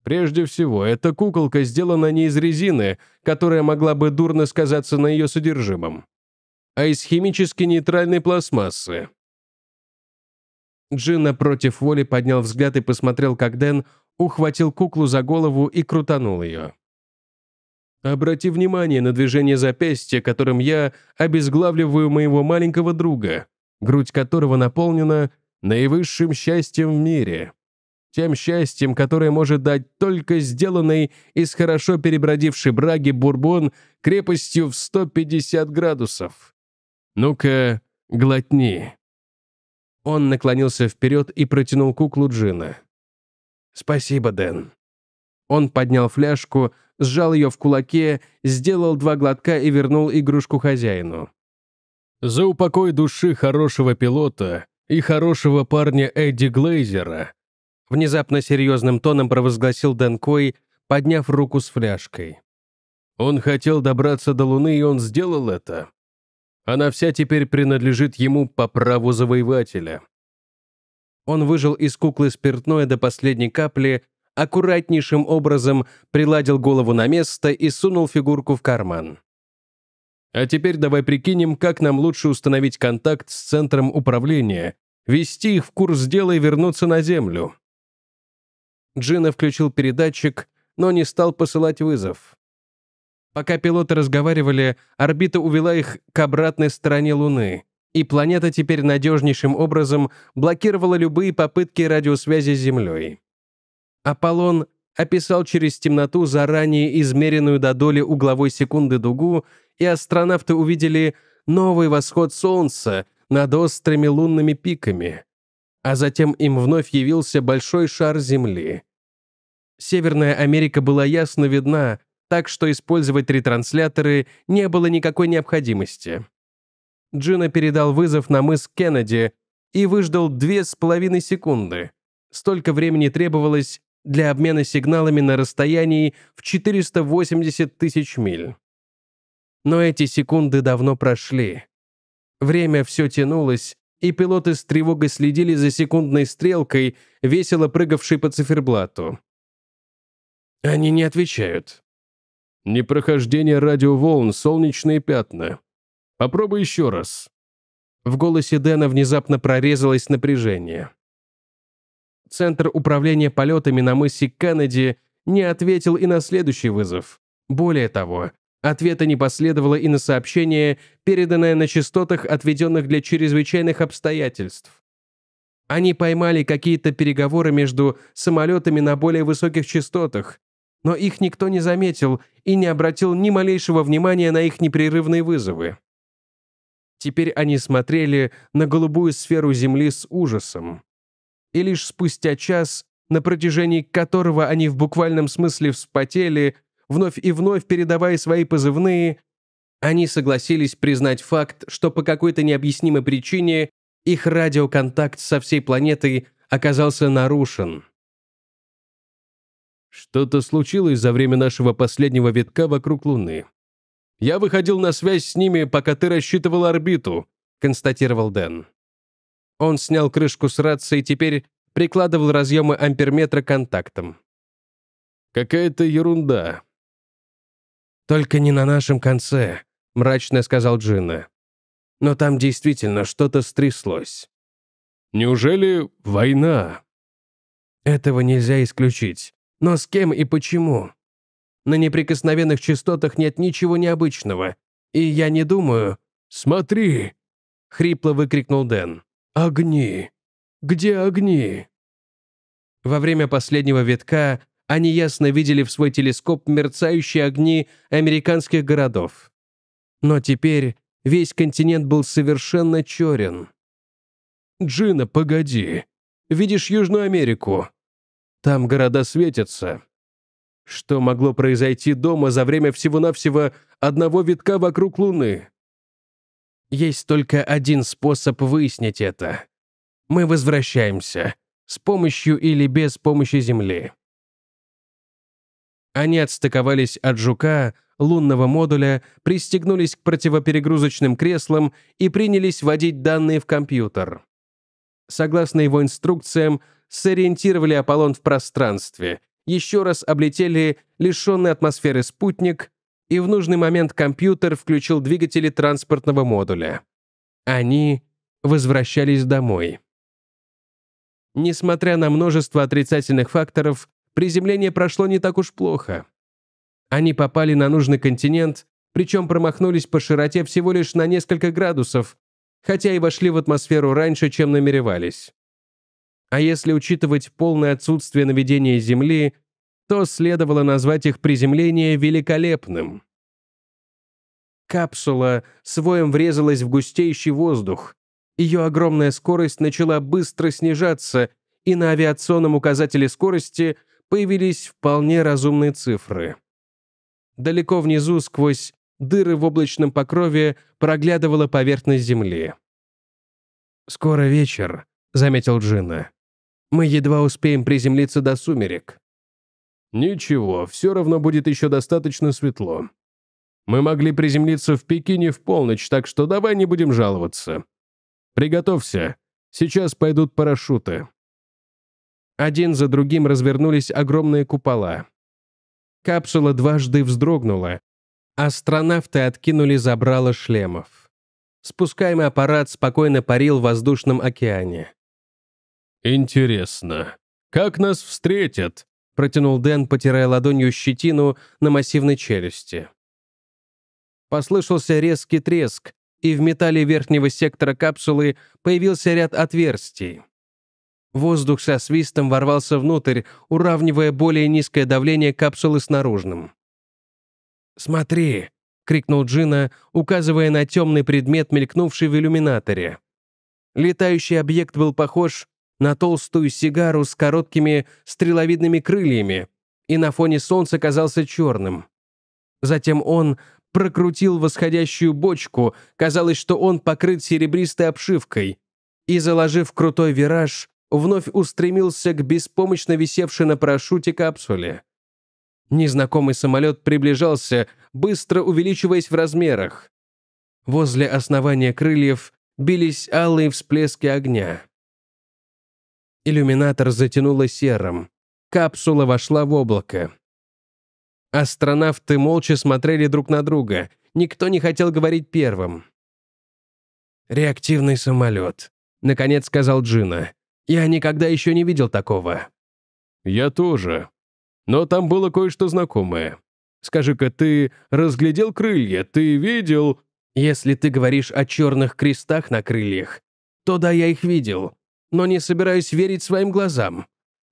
Прежде всего, эта куколка сделана не из резины, которая могла бы дурно сказаться на ее содержимом, а из химически нейтральной пластмассы. Джина против воли поднял взгляд и посмотрел, как Дэн ухватил куклу за голову и крутанул ее. «Обрати внимание на движение запястья, которым я обезглавливаю моего маленького друга, грудь которого наполнена наивысшим счастьем в мире. Тем счастьем, которое может дать только сделанный из хорошо перебродившей браги бурбон крепостью в 150 градусов. Ну-ка, глотни». Он наклонился вперед и протянул куклу Джина. «Спасибо, Дэн». Он поднял фляжку, сжал ее в кулаке, сделал два глотка и вернул игрушку хозяину. «За упокой души хорошего пилота и хорошего парня Эдди Глейзера», внезапно серьезным тоном провозгласил Дэн Кой, подняв руку с фляжкой. «Он хотел добраться до Луны, и он сделал это. Она вся теперь принадлежит ему по праву завоевателя. Он выжил из куклы спиртное до последней капли, аккуратнейшим образом приладил голову на место и сунул фигурку в карман. А теперь давай прикинем, как нам лучше установить контакт с центром управления, вести их в курс дела и вернуться на Землю. Джина включил передатчик, но не стал посылать вызов. Пока пилоты разговаривали, орбита увела их к обратной стороне Луны, и планета теперь надежнейшим образом блокировала любые попытки радиосвязи с Землей. Аполлон описал через темноту заранее измеренную до доли угловой секунды дугу, и астронавты увидели новый восход Солнца над острыми лунными пиками. А затем им вновь явился большой шар Земли. Северная Америка была ясно видна, так что использовать ретрансляторы не было никакой необходимости. Джина передал вызов на мыс Кеннеди и выждал две с половиной секунды. Столько времени требовалось для обмена сигналами на расстоянии в 480 тысяч миль. Но эти секунды давно прошли. Время все тянулось, и пилоты с тревогой следили за секундной стрелкой, весело прыгавшей по циферблату. «Они не отвечают», Непрохождение радиоволн, солнечные пятна. Попробуй еще раз». В голосе Дэна внезапно прорезалось напряжение. Центр управления полетами на мысе Кеннеди не ответил и на следующий вызов. Более того, ответа не последовало и на сообщение, переданное на частотах, отведенных для чрезвычайных обстоятельств. Они поймали какие-то переговоры между самолетами на более высоких частотах, но их никто не заметил и не обратил ни малейшего внимания на их непрерывные вызовы. Теперь они смотрели на голубую сферу Земли с ужасом. И лишь спустя час, на протяжении которого они в буквальном смысле вспотели, вновь и вновь передавая свои позывные, они согласились признать факт, что по какой-то необъяснимой причине их радиоконтакт со всей планетой оказался нарушен. Что-то случилось за время нашего последнего витка вокруг Луны. Я выходил на связь с ними, пока ты рассчитывал орбиту, констатировал Дэн. Он снял крышку с рации и теперь прикладывал разъемы амперметра контактом. Какая-то ерунда. Только не на нашем конце, мрачно сказал Джина. Но там действительно что-то стряслось. Неужели война? Этого нельзя исключить. Но с кем и почему? На неприкосновенных частотах нет ничего необычного. И я не думаю... «Смотри!» — хрипло выкрикнул Дэн. «Огни! Где огни?» Во время последнего витка они ясно видели в свой телескоп мерцающие огни американских городов. Но теперь весь континент был совершенно черен. «Джина, погоди. Видишь Южную Америку? Там города светятся. Что могло произойти дома за время всего-навсего одного витка вокруг Луны? Есть только один способ выяснить это. Мы возвращаемся. С помощью или без помощи Земли. Они отстыковались от «Жука», лунного модуля, пристегнулись к противоперегрузочным креслам и принялись вводить данные в компьютер. Согласно его инструкциям, сориентировали Аполлон в пространстве, еще раз облетели лишенный атмосферы спутник, и в нужный момент компьютер включил двигатели транспортного модуля. Они возвращались домой. Несмотря на множество отрицательных факторов, приземление прошло не так уж плохо. Они попали на нужный континент, причем промахнулись по широте всего лишь на несколько градусов, хотя и вошли в атмосферу раньше, чем намеревались а если учитывать полное отсутствие наведения Земли, то следовало назвать их приземление великолепным. Капсула своем врезалась в густеющий воздух. Ее огромная скорость начала быстро снижаться, и на авиационном указателе скорости появились вполне разумные цифры. Далеко внизу, сквозь дыры в облачном покрове, проглядывала поверхность Земли. «Скоро вечер», — заметил Джина. Мы едва успеем приземлиться до сумерек». «Ничего, все равно будет еще достаточно светло. Мы могли приземлиться в Пекине в полночь, так что давай не будем жаловаться. Приготовься, сейчас пойдут парашюты». Один за другим развернулись огромные купола. Капсула дважды вздрогнула. Астронавты откинули забрало шлемов. Спускаемый аппарат спокойно парил в воздушном океане. «Интересно, как нас встретят?» — протянул Дэн, потирая ладонью щетину на массивной челюсти. Послышался резкий треск, и в металле верхнего сектора капсулы появился ряд отверстий. Воздух со свистом ворвался внутрь, уравнивая более низкое давление капсулы с наружным. «Смотри!» — крикнул Джина, указывая на темный предмет, мелькнувший в иллюминаторе. Летающий объект был похож на толстую сигару с короткими стреловидными крыльями, и на фоне солнца казался черным. Затем он прокрутил восходящую бочку, казалось, что он покрыт серебристой обшивкой, и, заложив крутой вираж, вновь устремился к беспомощно висевшей на парашюте капсуле. Незнакомый самолет приближался, быстро увеличиваясь в размерах. Возле основания крыльев бились алые всплески огня. Иллюминатор затянуло серым. Капсула вошла в облако. Астронавты молча смотрели друг на друга. Никто не хотел говорить первым. «Реактивный самолет», — наконец сказал Джина. «Я никогда еще не видел такого». «Я тоже. Но там было кое-что знакомое. Скажи-ка, ты разглядел крылья? Ты видел...» «Если ты говоришь о черных крестах на крыльях, то да, я их видел но не собираюсь верить своим глазам.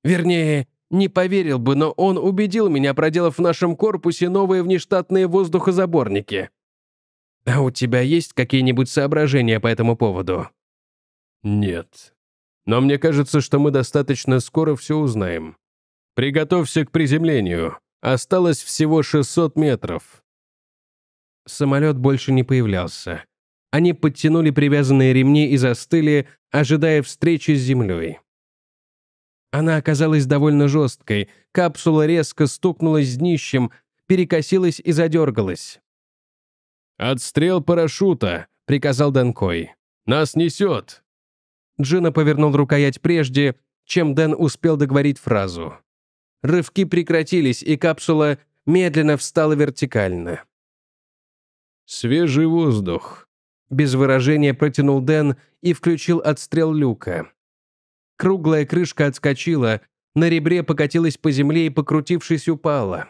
Вернее, не поверил бы, но он убедил меня, проделав в нашем корпусе новые внештатные воздухозаборники. А у тебя есть какие-нибудь соображения по этому поводу? Нет. Но мне кажется, что мы достаточно скоро все узнаем. Приготовься к приземлению. Осталось всего 600 метров. Самолет больше не появлялся. Они подтянули привязанные ремни и застыли, ожидая встречи с землей. Она оказалась довольно жесткой, капсула резко стукнулась с днищем, перекосилась и задергалась. «Отстрел парашюта», — приказал Данкой. «Нас несет!» Джина повернул рукоять прежде, чем Дэн успел договорить фразу. Рывки прекратились, и капсула медленно встала вертикально. «Свежий воздух», без выражения протянул Дэн и включил отстрел люка. Круглая крышка отскочила, на ребре покатилась по земле и, покрутившись, упала.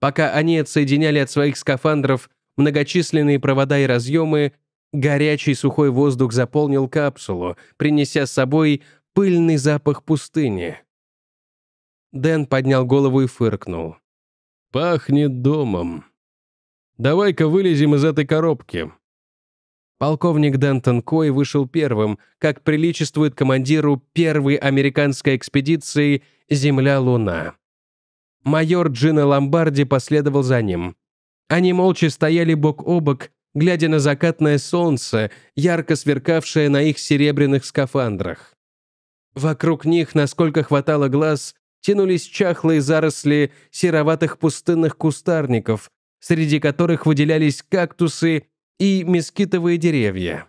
Пока они отсоединяли от своих скафандров многочисленные провода и разъемы, горячий сухой воздух заполнил капсулу, принеся с собой пыльный запах пустыни. Дэн поднял голову и фыркнул. «Пахнет домом. Давай-ка вылезем из этой коробки. Полковник Дентон Кой вышел первым, как приличествует командиру первой американской экспедиции «Земля-Луна». Майор Джина Ломбарди последовал за ним. Они молча стояли бок о бок, глядя на закатное солнце, ярко сверкавшее на их серебряных скафандрах. Вокруг них, насколько хватало глаз, тянулись чахлые заросли сероватых пустынных кустарников, среди которых выделялись кактусы и мескитовые деревья.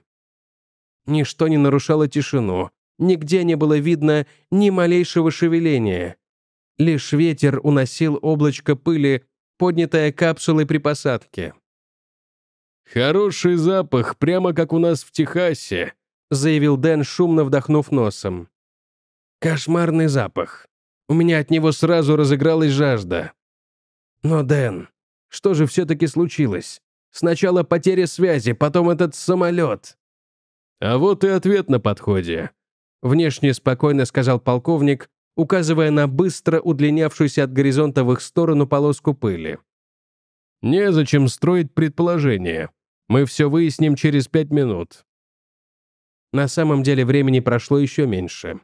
Ничто не нарушало тишину, нигде не было видно ни малейшего шевеления. Лишь ветер уносил облачко пыли, поднятое капсулой при посадке. «Хороший запах, прямо как у нас в Техасе», — заявил Дэн, шумно вдохнув носом. «Кошмарный запах. У меня от него сразу разыгралась жажда». «Но, Дэн, что же все-таки случилось? Сначала потеря связи, потом этот самолет». «А вот и ответ на подходе», — внешне спокойно сказал полковник, указывая на быстро удлинявшуюся от горизонта в их сторону полоску пыли. «Незачем строить предположения. Мы все выясним через пять минут». На самом деле времени прошло еще меньше.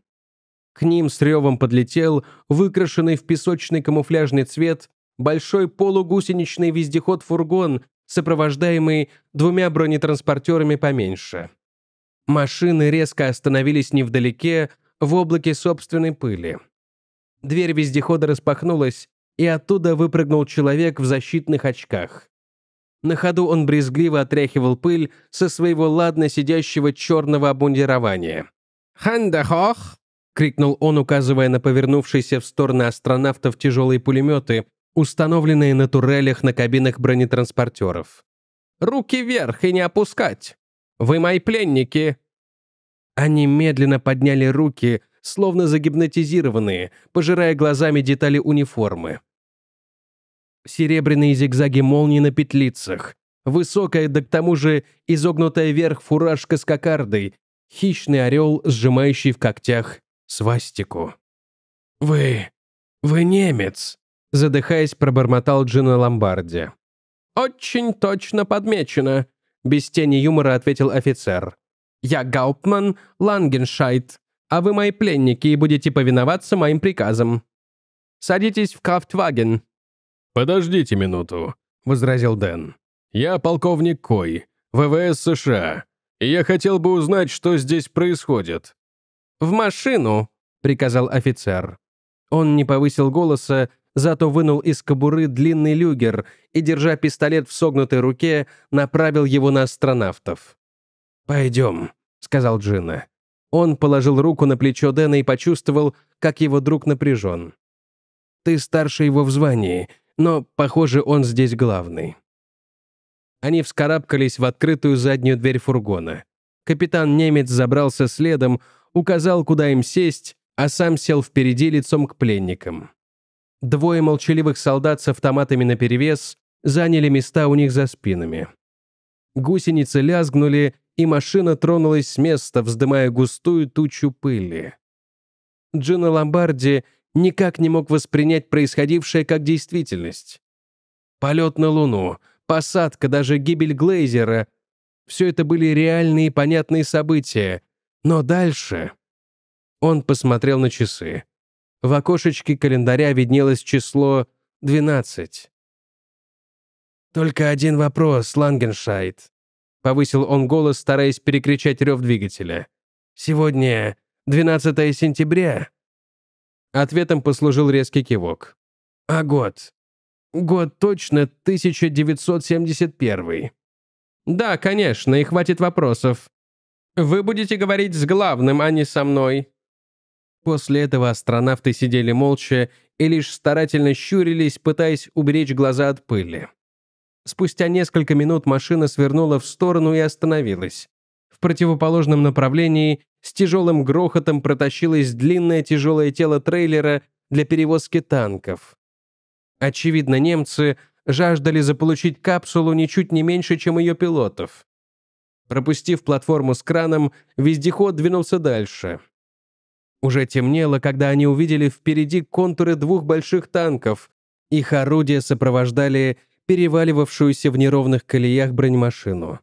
К ним с ревом подлетел выкрашенный в песочный камуфляжный цвет большой полугусеничный вездеход-фургон Сопровождаемые двумя бронетранспортерами поменьше. Машины резко остановились невдалеке, в облаке собственной пыли. Дверь вездехода распахнулась, и оттуда выпрыгнул человек в защитных очках. На ходу он брезгливо отряхивал пыль со своего ладно сидящего черного обмундирования. «Хандахох!» — крикнул он, указывая на повернувшиеся в стороны астронавтов тяжелые пулеметы, установленные на турелях на кабинах бронетранспортеров. «Руки вверх и не опускать! Вы мои пленники!» Они медленно подняли руки, словно загипнотизированные, пожирая глазами детали униформы. Серебряные зигзаги молнии на петлицах, высокая, да к тому же изогнутая вверх фуражка с кокардой, хищный орел, сжимающий в когтях свастику. «Вы... вы немец!» задыхаясь, пробормотал Джина Ломбарди. «Очень точно подмечено», — без тени юмора ответил офицер. «Я Гауптман Лангеншайт, а вы мои пленники и будете повиноваться моим приказам. Садитесь в Крафтваген». «Подождите минуту», — возразил Дэн. «Я полковник Кой, ВВС США, и я хотел бы узнать, что здесь происходит». «В машину», — приказал офицер. Он не повысил голоса, зато вынул из кобуры длинный люгер и, держа пистолет в согнутой руке, направил его на астронавтов. «Пойдем», — сказал Джина. Он положил руку на плечо Дэна и почувствовал, как его друг напряжен. «Ты старше его в звании, но, похоже, он здесь главный». Они вскарабкались в открытую заднюю дверь фургона. Капитан-немец забрался следом, указал, куда им сесть, а сам сел впереди лицом к пленникам. Двое молчаливых солдат с автоматами наперевес заняли места у них за спинами. Гусеницы лязгнули, и машина тронулась с места, вздымая густую тучу пыли. Джина Ломбарди никак не мог воспринять происходившее как действительность. Полет на Луну, посадка, даже гибель Глейзера — все это были реальные и понятные события. Но дальше... Он посмотрел на часы. В окошечке календаря виднелось число 12. «Только один вопрос, Лангеншайд», — повысил он голос, стараясь перекричать рев двигателя. «Сегодня 12 сентября?» Ответом послужил резкий кивок. «А год? Год точно 1971». «Да, конечно, и хватит вопросов. Вы будете говорить с главным, а не со мной. После этого астронавты сидели молча и лишь старательно щурились, пытаясь уберечь глаза от пыли. Спустя несколько минут машина свернула в сторону и остановилась. В противоположном направлении с тяжелым грохотом протащилось длинное тяжелое тело трейлера для перевозки танков. Очевидно, немцы жаждали заполучить капсулу ничуть не меньше, чем ее пилотов. Пропустив платформу с краном, вездеход двинулся дальше — уже темнело, когда они увидели впереди контуры двух больших танков. Их орудия сопровождали переваливавшуюся в неровных колеях бронемашину.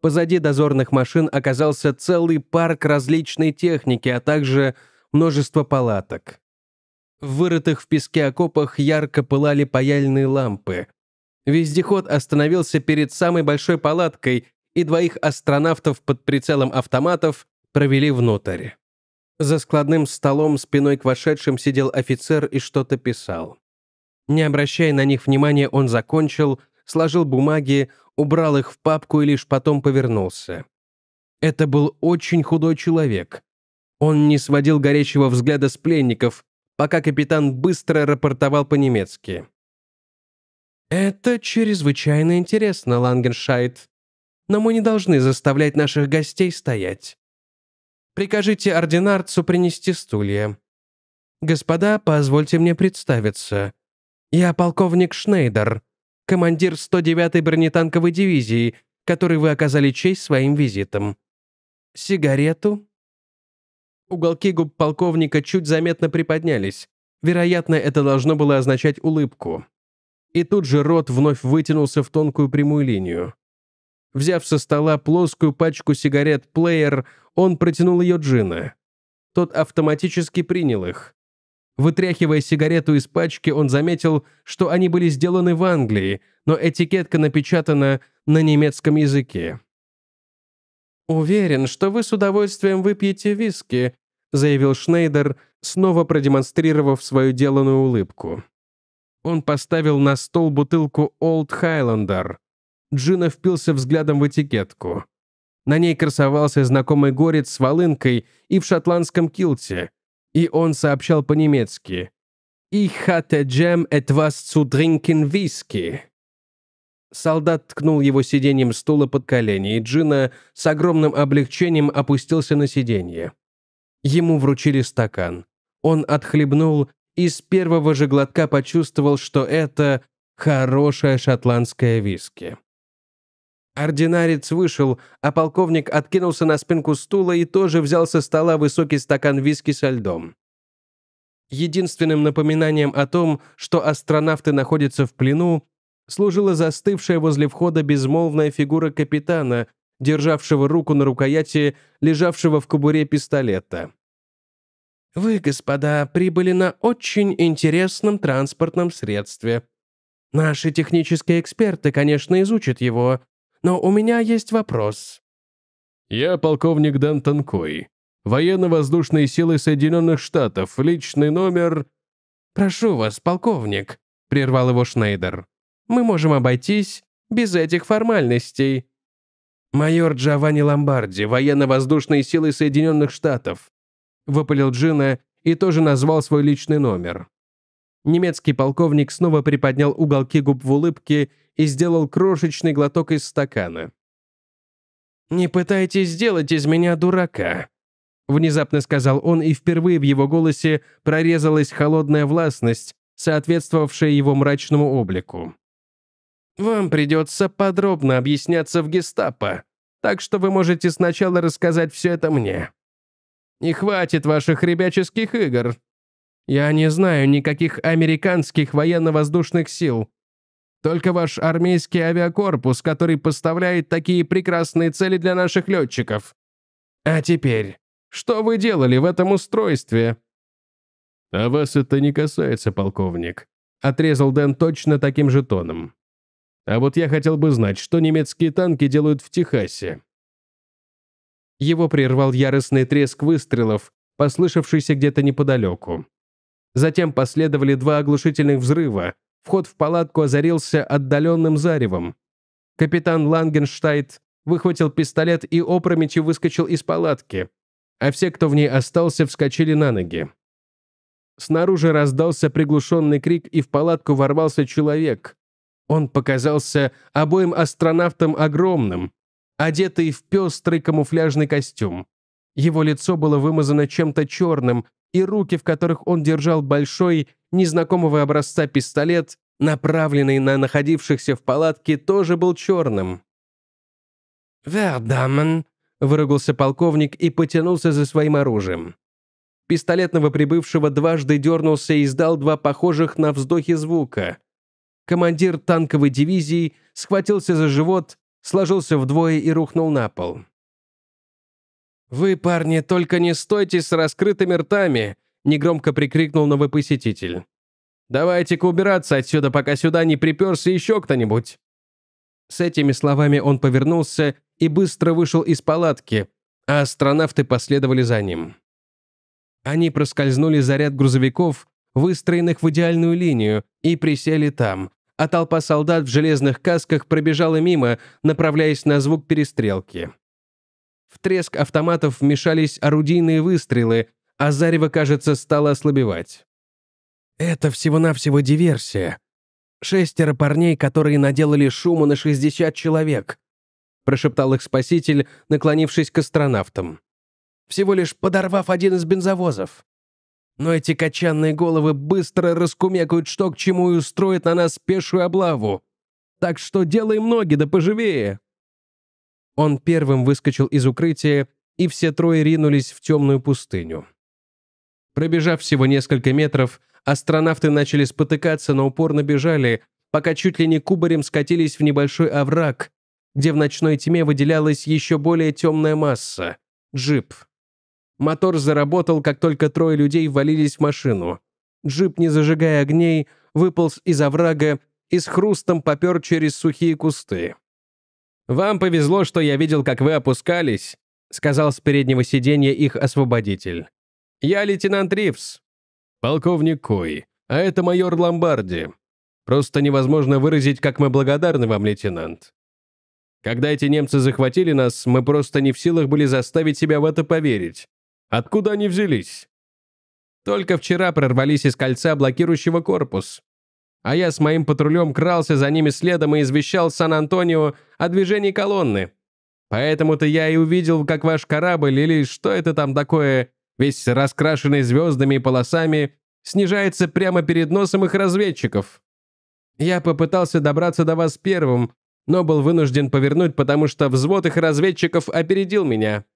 Позади дозорных машин оказался целый парк различной техники, а также множество палаток. В вырытых в песке окопах ярко пылали паяльные лампы. Вездеход остановился перед самой большой палаткой, и двоих астронавтов под прицелом автоматов провели внутрь. За складным столом спиной к вошедшим сидел офицер и что-то писал. Не обращая на них внимания, он закончил, сложил бумаги, убрал их в папку и лишь потом повернулся. Это был очень худой человек. Он не сводил горячего взгляда с пленников, пока капитан быстро рапортовал по-немецки. «Это чрезвычайно интересно, Лангеншайд. Но мы не должны заставлять наших гостей стоять. Прикажите ординарцу принести стулья. Господа, позвольте мне представиться. Я полковник Шнейдер, командир 109-й бронетанковой дивизии, которой вы оказали честь своим визитом. Сигарету? Уголки губ полковника чуть заметно приподнялись. Вероятно, это должно было означать улыбку. И тут же рот вновь вытянулся в тонкую прямую линию. Взяв со стола плоскую пачку сигарет-плеер, он протянул ее Джина. Тот автоматически принял их. Вытряхивая сигарету из пачки, он заметил, что они были сделаны в Англии, но этикетка напечатана на немецком языке. «Уверен, что вы с удовольствием выпьете виски», заявил Шнейдер, снова продемонстрировав свою деланную улыбку. Он поставил на стол бутылку «Олд Хайлендер», Джина впился взглядом в этикетку. На ней красовался знакомый горец с волынкой и в шотландском килте. И он сообщал по-немецки. «Ich hatte jam et was zu trinken whisky». Солдат ткнул его сиденьем стула под колени, и Джина с огромным облегчением опустился на сиденье. Ему вручили стакан. Он отхлебнул и с первого же глотка почувствовал, что это хорошая шотландская виски. Ординарец вышел, а полковник откинулся на спинку стула и тоже взял со стола высокий стакан виски со льдом. Единственным напоминанием о том, что астронавты находятся в плену, служила застывшая возле входа безмолвная фигура капитана, державшего руку на рукояти, лежавшего в кобуре пистолета. «Вы, господа, прибыли на очень интересном транспортном средстве. Наши технические эксперты, конечно, изучат его, но у меня есть вопрос». «Я полковник Дантон Кой, военно-воздушные силы Соединенных Штатов, личный номер...» «Прошу вас, полковник», — прервал его Шнейдер. «Мы можем обойтись без этих формальностей». «Майор Джованни Ломбарди, военно-воздушные силы Соединенных Штатов», — выпалил Джина и тоже назвал свой личный номер. Немецкий полковник снова приподнял уголки губ в улыбке и сделал крошечный глоток из стакана. «Не пытайтесь сделать из меня дурака», — внезапно сказал он, и впервые в его голосе прорезалась холодная властность, соответствовавшая его мрачному облику. «Вам придется подробно объясняться в гестапо, так что вы можете сначала рассказать все это мне. Не хватит ваших ребяческих игр. Я не знаю никаких американских военно-воздушных сил, только ваш армейский авиакорпус, который поставляет такие прекрасные цели для наших летчиков. А теперь, что вы делали в этом устройстве?» «А вас это не касается, полковник», — отрезал Дэн точно таким же тоном. «А вот я хотел бы знать, что немецкие танки делают в Техасе». Его прервал яростный треск выстрелов, послышавшийся где-то неподалеку. Затем последовали два оглушительных взрыва, Вход в палатку озарился отдаленным заревом. Капитан Лангенштайт выхватил пистолет и опрометью выскочил из палатки, а все, кто в ней остался, вскочили на ноги. Снаружи раздался приглушенный крик, и в палатку ворвался человек. Он показался обоим астронавтам огромным, одетый в пестрый камуфляжный костюм. Его лицо было вымазано чем-то черным, и руки, в которых он держал большой, незнакомого образца пистолет, направленный на находившихся в палатке, тоже был черным. «Вердамен», — выругался полковник и потянулся за своим оружием. Пистолетного прибывшего дважды дернулся и издал два похожих на вздохи звука. Командир танковой дивизии схватился за живот, сложился вдвое и рухнул на пол. «Вы, парни, только не стойте с раскрытыми ртами!» — негромко прикрикнул новый посетитель. «Давайте-ка убираться отсюда, пока сюда не приперся еще кто-нибудь!» С этими словами он повернулся и быстро вышел из палатки, а астронавты последовали за ним. Они проскользнули за ряд грузовиков, выстроенных в идеальную линию, и присели там, а толпа солдат в железных касках пробежала мимо, направляясь на звук перестрелки. В треск автоматов вмешались орудийные выстрелы, а зарево, кажется, стало ослабевать. «Это всего-навсего диверсия. Шестеро парней, которые наделали шума на 60 человек», прошептал их спаситель, наклонившись к астронавтам. «Всего лишь подорвав один из бензовозов. Но эти качанные головы быстро раскумекают что к чему и устроят на нас пешую облаву. Так что делаем ноги, да поживее!» Он первым выскочил из укрытия, и все трое ринулись в темную пустыню. Пробежав всего несколько метров, астронавты начали спотыкаться, но упорно бежали, пока чуть ли не кубарем скатились в небольшой овраг, где в ночной тьме выделялась еще более темная масса — джип. Мотор заработал, как только трое людей ввалились в машину. Джип, не зажигая огней, выполз из оврага и с хрустом попер через сухие кусты. «Вам повезло, что я видел, как вы опускались», — сказал с переднего сиденья их освободитель. «Я лейтенант Ривз». «Полковник Кой, а это майор Ломбарди. Просто невозможно выразить, как мы благодарны вам, лейтенант. Когда эти немцы захватили нас, мы просто не в силах были заставить себя в это поверить. Откуда они взялись?» Только вчера прорвались из кольца блокирующего корпус а я с моим патрулем крался за ними следом и извещал Сан-Антонио о движении колонны. Поэтому-то я и увидел, как ваш корабль или что это там такое, весь раскрашенный звездами и полосами, снижается прямо перед носом их разведчиков. Я попытался добраться до вас первым, но был вынужден повернуть, потому что взвод их разведчиков опередил меня.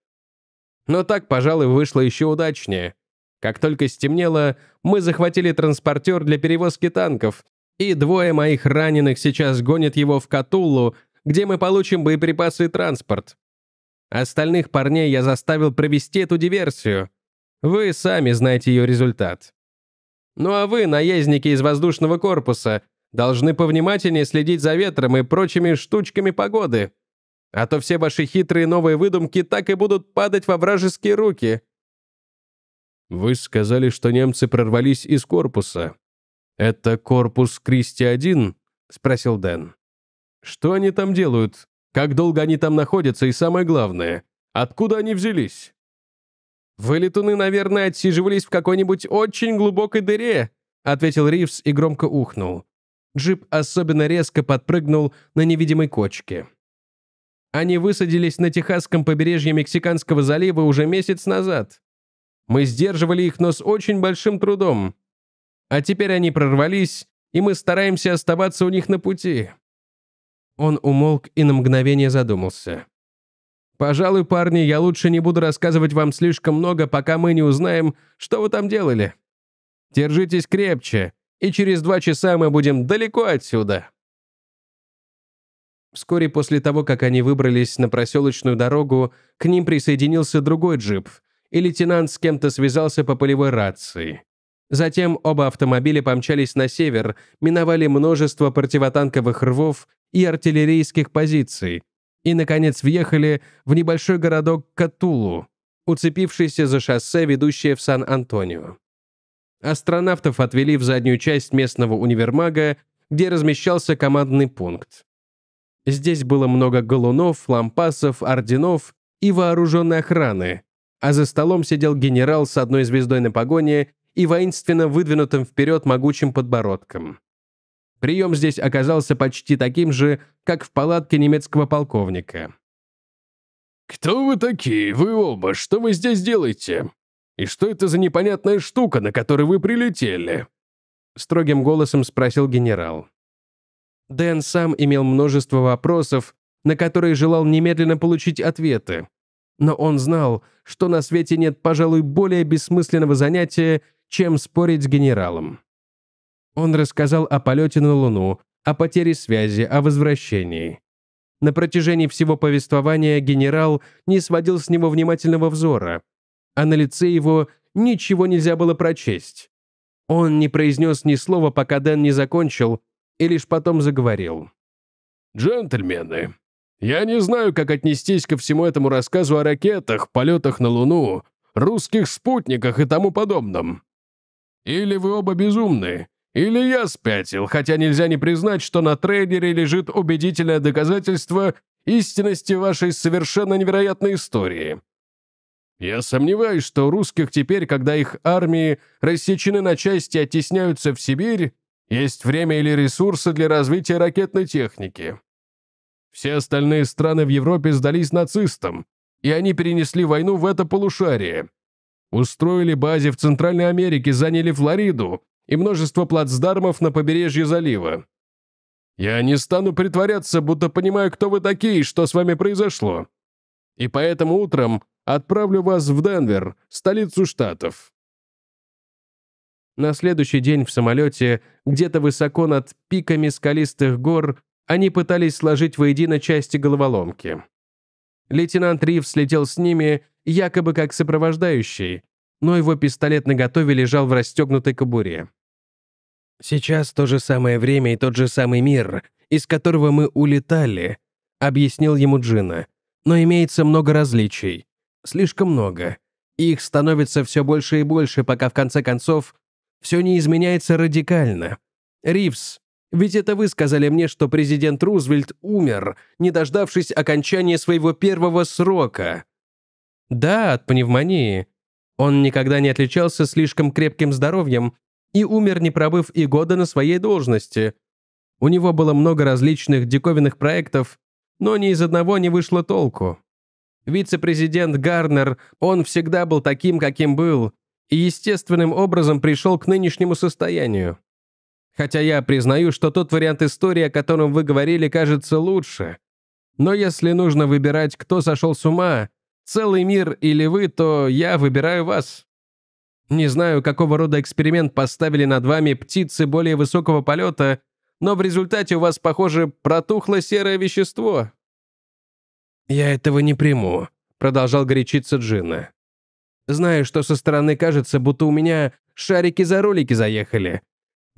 Но так, пожалуй, вышло еще удачнее. Как только стемнело, мы захватили транспортер для перевозки танков, и двое моих раненых сейчас гонят его в Катуллу, где мы получим боеприпасы и транспорт. Остальных парней я заставил провести эту диверсию. Вы сами знаете ее результат. Ну а вы, наездники из воздушного корпуса, должны повнимательнее следить за ветром и прочими штучками погоды. А то все ваши хитрые новые выдумки так и будут падать во вражеские руки. Вы сказали, что немцы прорвались из корпуса, «Это корпус Кристи-1?» — спросил Дэн. «Что они там делают? Как долго они там находятся? И самое главное, откуда они взялись?» Вылетуны, наверное, отсиживались в какой-нибудь очень глубокой дыре», — ответил Ривз и громко ухнул. Джип особенно резко подпрыгнул на невидимой кочке. Они высадились на техасском побережье Мексиканского залива уже месяц назад. Мы сдерживали их, но с очень большим трудом. А теперь они прорвались, и мы стараемся оставаться у них на пути». Он умолк и на мгновение задумался. «Пожалуй, парни, я лучше не буду рассказывать вам слишком много, пока мы не узнаем, что вы там делали. Держитесь крепче, и через два часа мы будем далеко отсюда». Вскоре после того, как они выбрались на проселочную дорогу, к ним присоединился другой джип, и лейтенант с кем-то связался по полевой рации. Затем оба автомобиля помчались на север, миновали множество противотанковых рвов и артиллерийских позиций и, наконец, въехали в небольшой городок Катулу, уцепившийся за шоссе, ведущее в Сан-Антонио. Астронавтов отвели в заднюю часть местного универмага, где размещался командный пункт. Здесь было много галунов, лампасов, орденов и вооруженной охраны, а за столом сидел генерал с одной звездой на погоне и воинственно выдвинутым вперед могучим подбородком. Прием здесь оказался почти таким же, как в палатке немецкого полковника. «Кто вы такие, вы оба? Что вы здесь делаете? И что это за непонятная штука, на которой вы прилетели?» Строгим голосом спросил генерал. Дэн сам имел множество вопросов, на которые желал немедленно получить ответы. Но он знал, что на свете нет, пожалуй, более бессмысленного занятия, чем спорить с генералом. Он рассказал о полете на Луну, о потере связи, о возвращении. На протяжении всего повествования генерал не сводил с него внимательного взора, а на лице его ничего нельзя было прочесть. Он не произнес ни слова, пока Дэн не закончил, и лишь потом заговорил. «Джентльмены, я не знаю, как отнестись ко всему этому рассказу о ракетах, полетах на Луну, русских спутниках и тому подобном. Или вы оба безумны, или я спятил, хотя нельзя не признать, что на трейдере лежит убедительное доказательство истинности вашей совершенно невероятной истории. Я сомневаюсь, что у русских теперь, когда их армии рассечены на части и оттесняются в Сибирь, есть время или ресурсы для развития ракетной техники. Все остальные страны в Европе сдались нацистам, и они перенесли войну в это полушарие. Устроили базе в Центральной Америке, заняли Флориду и множество плацдармов на побережье залива. Я не стану притворяться, будто понимаю, кто вы такие и что с вами произошло. И поэтому утром отправлю вас в Денвер, столицу штатов. На следующий день в самолете, где-то высоко над пиками скалистых гор, они пытались сложить воедино части головоломки. Лейтенант Рив слетел с ними, якобы как сопровождающий, но его пистолет наготове лежал в расстегнутой кобуре. «Сейчас то же самое время и тот же самый мир, из которого мы улетали», — объяснил ему Джина. «Но имеется много различий. Слишком много. их становится все больше и больше, пока в конце концов все не изменяется радикально. Ривс, ведь это вы сказали мне, что президент Рузвельт умер, не дождавшись окончания своего первого срока. Да, от пневмонии. Он никогда не отличался слишком крепким здоровьем и умер, не пробыв и года на своей должности. У него было много различных диковинных проектов, но ни из одного не вышло толку. Вице-президент Гарнер, он всегда был таким, каким был, и естественным образом пришел к нынешнему состоянию. Хотя я признаю, что тот вариант истории, о котором вы говорили, кажется лучше. Но если нужно выбирать, кто сошел с ума, целый мир или вы, то я выбираю вас. Не знаю, какого рода эксперимент поставили над вами птицы более высокого полета, но в результате у вас, похоже, протухло серое вещество». «Я этого не приму», — продолжал горячиться Джина. «Знаю, что со стороны кажется, будто у меня шарики за ролики заехали,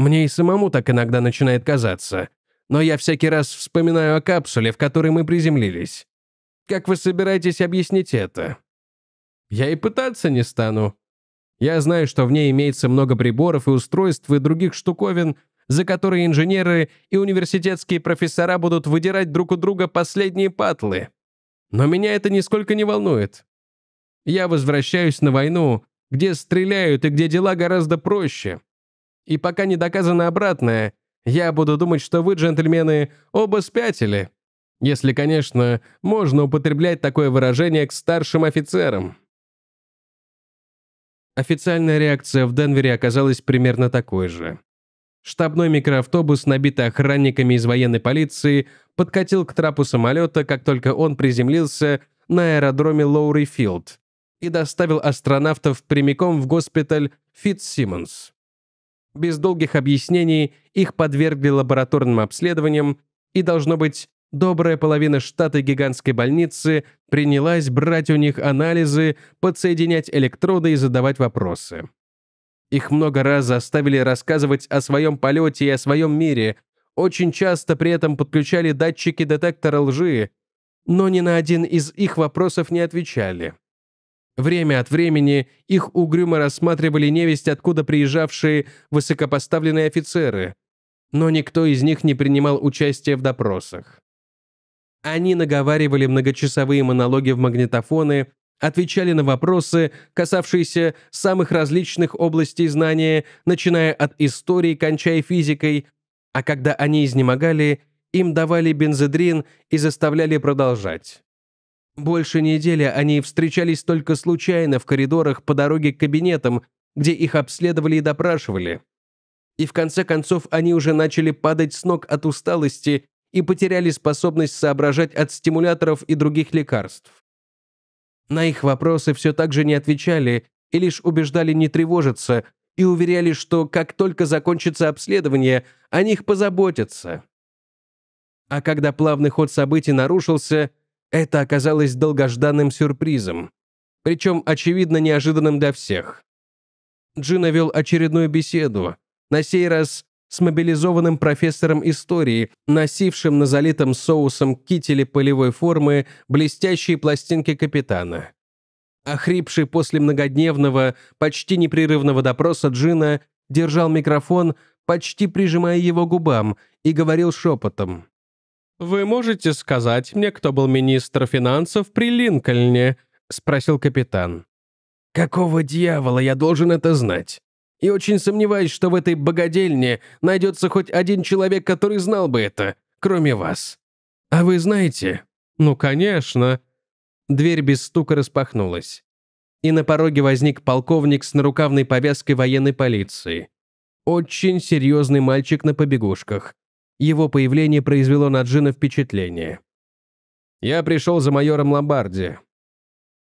мне и самому так иногда начинает казаться. Но я всякий раз вспоминаю о капсуле, в которой мы приземлились. Как вы собираетесь объяснить это? Я и пытаться не стану. Я знаю, что в ней имеется много приборов и устройств и других штуковин, за которые инженеры и университетские профессора будут выдирать друг у друга последние патлы. Но меня это нисколько не волнует. Я возвращаюсь на войну, где стреляют и где дела гораздо проще и пока не доказано обратное, я буду думать, что вы, джентльмены, оба спятили. Если, конечно, можно употреблять такое выражение к старшим офицерам. Официальная реакция в Денвере оказалась примерно такой же. Штабной микроавтобус, набитый охранниками из военной полиции, подкатил к трапу самолета, как только он приземлился на аэродроме Лоури-Филд и доставил астронавтов прямиком в госпиталь Фитт-Симмонс. Без долгих объяснений их подвергли лабораторным обследованиям, и, должно быть, добрая половина штата гигантской больницы принялась брать у них анализы, подсоединять электроды и задавать вопросы. Их много раз заставили рассказывать о своем полете и о своем мире, очень часто при этом подключали датчики детектора лжи, но ни на один из их вопросов не отвечали. Время от времени их угрюмо рассматривали невесть, откуда приезжавшие высокопоставленные офицеры, но никто из них не принимал участия в допросах. Они наговаривали многочасовые монологи в магнитофоны, отвечали на вопросы, касавшиеся самых различных областей знания, начиная от истории, кончая физикой, а когда они изнемогали, им давали бензодрин и заставляли продолжать. Больше недели они встречались только случайно в коридорах по дороге к кабинетам, где их обследовали и допрашивали. И в конце концов они уже начали падать с ног от усталости и потеряли способность соображать от стимуляторов и других лекарств. На их вопросы все так же не отвечали и лишь убеждали не тревожиться и уверяли, что как только закончится обследование, о них позаботятся. А когда плавный ход событий нарушился – это оказалось долгожданным сюрпризом. Причем, очевидно, неожиданным для всех. Джина вел очередную беседу, на сей раз с мобилизованным профессором истории, носившим на залитом соусом кителе полевой формы блестящие пластинки капитана. Охрипший после многодневного, почти непрерывного допроса Джина держал микрофон, почти прижимая его губам, и говорил шепотом. «Вы можете сказать мне, кто был министр финансов при Линкольне?» — спросил капитан. «Какого дьявола я должен это знать? И очень сомневаюсь, что в этой богадельне найдется хоть один человек, который знал бы это, кроме вас. А вы знаете?» «Ну, конечно». Дверь без стука распахнулась. И на пороге возник полковник с нарукавной повязкой военной полиции. Очень серьезный мальчик на побегушках. Его появление произвело на Джина впечатление. «Я пришел за майором Ломбарди».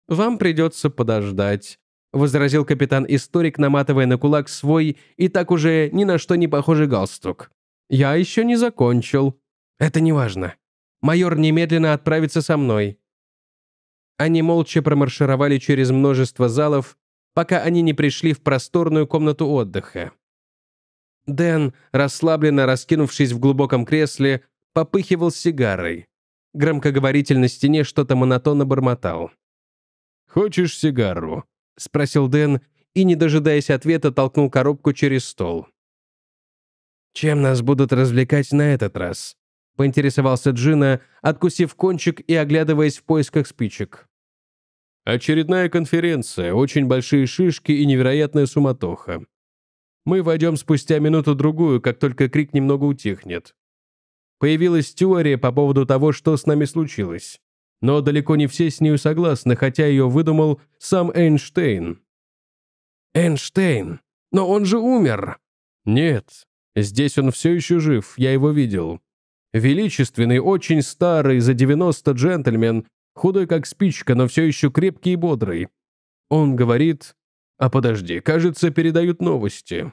«Вам придется подождать», — возразил капитан-историк, наматывая на кулак свой и так уже ни на что не похожий галстук. «Я еще не закончил». «Это неважно. Майор немедленно отправится со мной». Они молча промаршировали через множество залов, пока они не пришли в просторную комнату отдыха. Дэн, расслабленно раскинувшись в глубоком кресле, попыхивал сигарой. Громкоговоритель на стене что-то монотонно бормотал. «Хочешь сигару?» — спросил Дэн и, не дожидаясь ответа, толкнул коробку через стол. «Чем нас будут развлекать на этот раз?» — поинтересовался Джина, откусив кончик и оглядываясь в поисках спичек. «Очередная конференция, очень большие шишки и невероятная суматоха. Мы войдем спустя минуту-другую, как только крик немного утихнет. Появилась теория по поводу того, что с нами случилось. Но далеко не все с нею согласны, хотя ее выдумал сам Эйнштейн. «Эйнштейн! Но он же умер!» «Нет, здесь он все еще жив, я его видел. Величественный, очень старый, за 90 джентльмен, худой как спичка, но все еще крепкий и бодрый. Он говорит, а подожди, кажется, передают новости.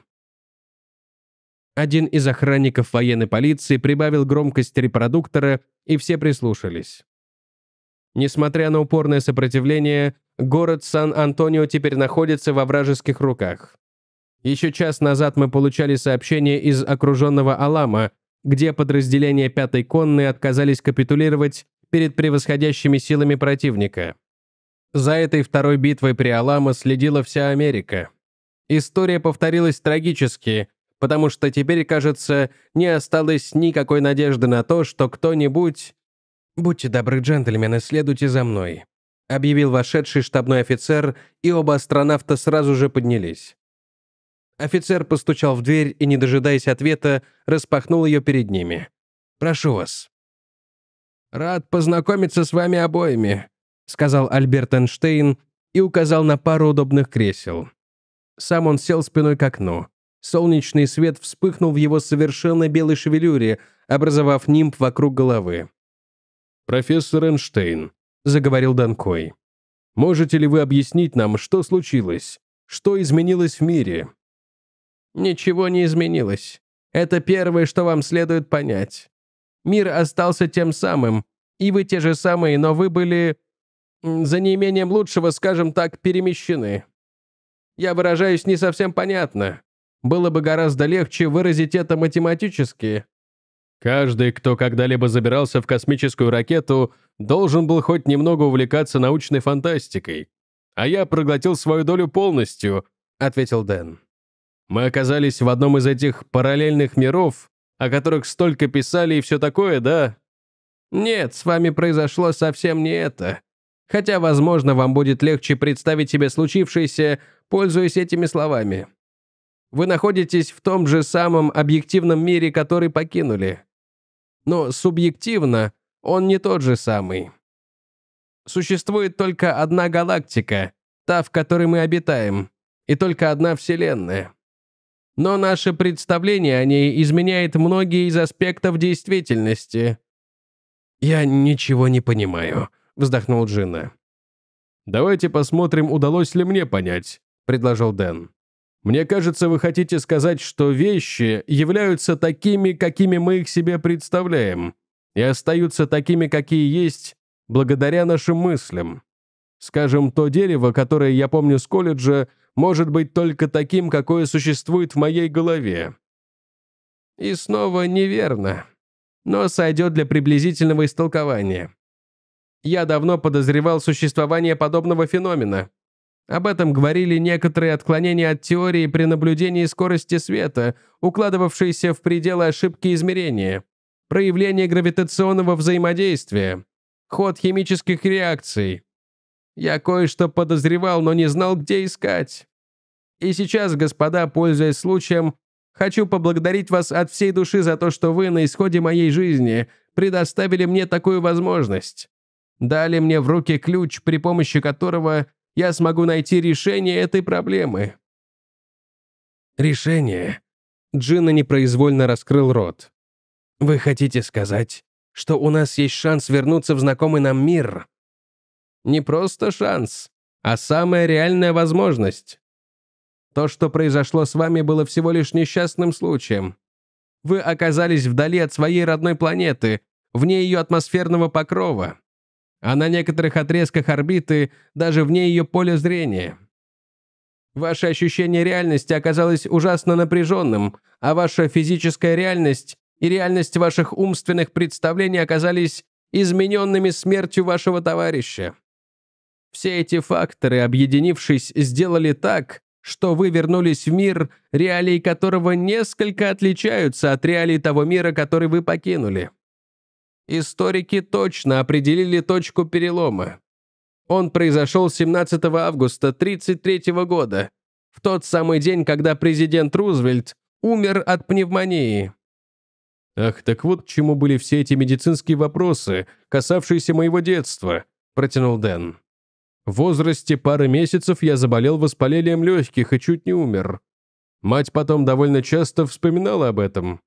Один из охранников военной полиции прибавил громкость репродуктора, и все прислушались. Несмотря на упорное сопротивление, город Сан-Антонио теперь находится во вражеских руках. Еще час назад мы получали сообщение из окруженного Алама, где подразделения пятой й конной отказались капитулировать перед превосходящими силами противника. За этой второй битвой при Алама следила вся Америка. История повторилась трагически, потому что теперь, кажется, не осталось никакой надежды на то, что кто-нибудь... «Будьте добры, джентльмены, следуйте за мной», — объявил вошедший штабной офицер, и оба астронавта сразу же поднялись. Офицер постучал в дверь и, не дожидаясь ответа, распахнул ее перед ними. «Прошу вас». «Рад познакомиться с вами обоими», — сказал Альберт Эйнштейн и указал на пару удобных кресел. Сам он сел спиной к окну. Солнечный свет вспыхнул в его совершенно белой шевелюре, образовав нимб вокруг головы. «Профессор Эйнштейн», — заговорил Донкой, — «можете ли вы объяснить нам, что случилось? Что изменилось в мире?» «Ничего не изменилось. Это первое, что вам следует понять. Мир остался тем самым, и вы те же самые, но вы были за неимением лучшего, скажем так, перемещены. Я выражаюсь не совсем понятно. Было бы гораздо легче выразить это математически. Каждый, кто когда-либо забирался в космическую ракету, должен был хоть немного увлекаться научной фантастикой. А я проглотил свою долю полностью, ответил Дэн. Мы оказались в одном из этих параллельных миров, о которых столько писали и все такое, да? Нет, с вами произошло совсем не это. Хотя, возможно, вам будет легче представить себе случившееся, пользуясь этими словами. Вы находитесь в том же самом объективном мире, который покинули. Но субъективно он не тот же самый. Существует только одна галактика, та, в которой мы обитаем, и только одна Вселенная. Но наше представление о ней изменяет многие из аспектов действительности. «Я ничего не понимаю», – вздохнул Джинна. «Давайте посмотрим, удалось ли мне понять», – предложил Дэн. «Мне кажется, вы хотите сказать, что вещи являются такими, какими мы их себе представляем, и остаются такими, какие есть, благодаря нашим мыслям. Скажем, то дерево, которое я помню с колледжа, может быть только таким, какое существует в моей голове». И снова неверно, но сойдет для приблизительного истолкования. Я давно подозревал существование подобного феномена. Об этом говорили некоторые отклонения от теории при наблюдении скорости света, укладывавшиеся в пределы ошибки измерения, проявление гравитационного взаимодействия, ход химических реакций. Я кое-что подозревал, но не знал, где искать. И сейчас, господа, пользуясь случаем, хочу поблагодарить вас от всей души за то, что вы на исходе моей жизни предоставили мне такую возможность дали мне в руки ключ, при помощи которого я смогу найти решение этой проблемы». «Решение?» Джина непроизвольно раскрыл рот. «Вы хотите сказать, что у нас есть шанс вернуться в знакомый нам мир?» «Не просто шанс, а самая реальная возможность. То, что произошло с вами, было всего лишь несчастным случаем. Вы оказались вдали от своей родной планеты, вне ее атмосферного покрова а на некоторых отрезках орбиты даже вне ее поля зрения. Ваше ощущение реальности оказалось ужасно напряженным, а ваша физическая реальность и реальность ваших умственных представлений оказались измененными смертью вашего товарища. Все эти факторы, объединившись, сделали так, что вы вернулись в мир, реалии которого несколько отличаются от реалий того мира, который вы покинули. Историки точно определили точку перелома. Он произошел 17 августа 1933 года, в тот самый день, когда президент Рузвельт умер от пневмонии. «Ах, так вот к чему были все эти медицинские вопросы, касавшиеся моего детства», – протянул Дэн. «В возрасте пары месяцев я заболел воспалением легких и чуть не умер. Мать потом довольно часто вспоминала об этом.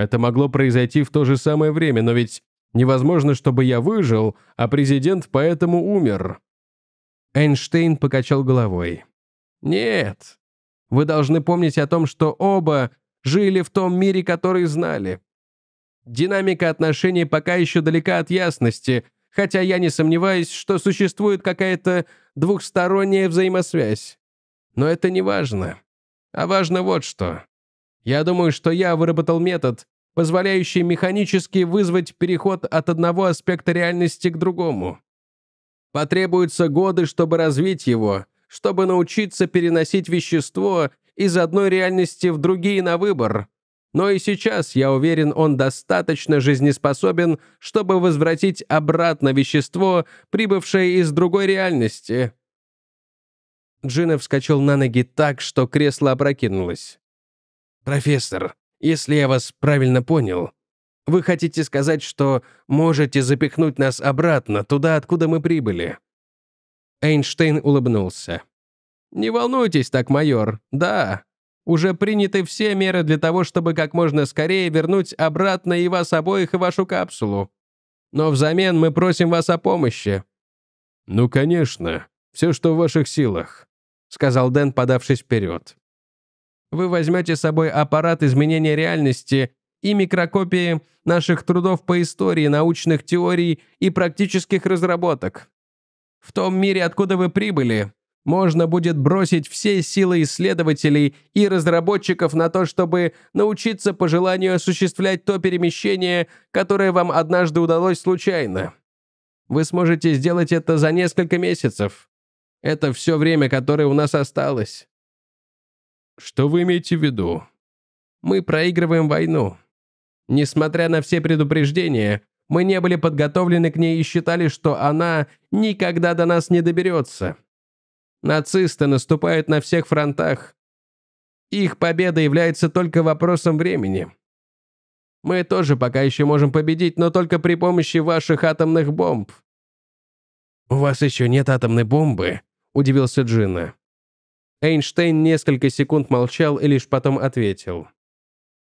Это могло произойти в то же самое время, но ведь невозможно, чтобы я выжил, а президент поэтому умер». Эйнштейн покачал головой. «Нет. Вы должны помнить о том, что оба жили в том мире, который знали. Динамика отношений пока еще далека от ясности, хотя я не сомневаюсь, что существует какая-то двухсторонняя взаимосвязь. Но это не важно. А важно вот что. Я думаю, что я выработал метод, позволяющие механически вызвать переход от одного аспекта реальности к другому. Потребуются годы, чтобы развить его, чтобы научиться переносить вещество из одной реальности в другие на выбор. Но и сейчас, я уверен, он достаточно жизнеспособен, чтобы возвратить обратно вещество, прибывшее из другой реальности. Джина вскочил на ноги так, что кресло опрокинулось. «Профессор, если я вас правильно понял, вы хотите сказать, что можете запихнуть нас обратно, туда, откуда мы прибыли?» Эйнштейн улыбнулся. «Не волнуйтесь так, майор. Да, уже приняты все меры для того, чтобы как можно скорее вернуть обратно и вас обоих, и вашу капсулу. Но взамен мы просим вас о помощи». «Ну, конечно. Все, что в ваших силах», — сказал Дэн, подавшись вперед вы возьмете с собой аппарат изменения реальности и микрокопии наших трудов по истории, научных теорий и практических разработок. В том мире, откуда вы прибыли, можно будет бросить все силы исследователей и разработчиков на то, чтобы научиться по желанию осуществлять то перемещение, которое вам однажды удалось случайно. Вы сможете сделать это за несколько месяцев. Это все время, которое у нас осталось. Что вы имеете в виду? Мы проигрываем войну. Несмотря на все предупреждения, мы не были подготовлены к ней и считали, что она никогда до нас не доберется. Нацисты наступают на всех фронтах. Их победа является только вопросом времени. Мы тоже пока еще можем победить, но только при помощи ваших атомных бомб». «У вас еще нет атомной бомбы?» – удивился Джина. Эйнштейн несколько секунд молчал и лишь потом ответил.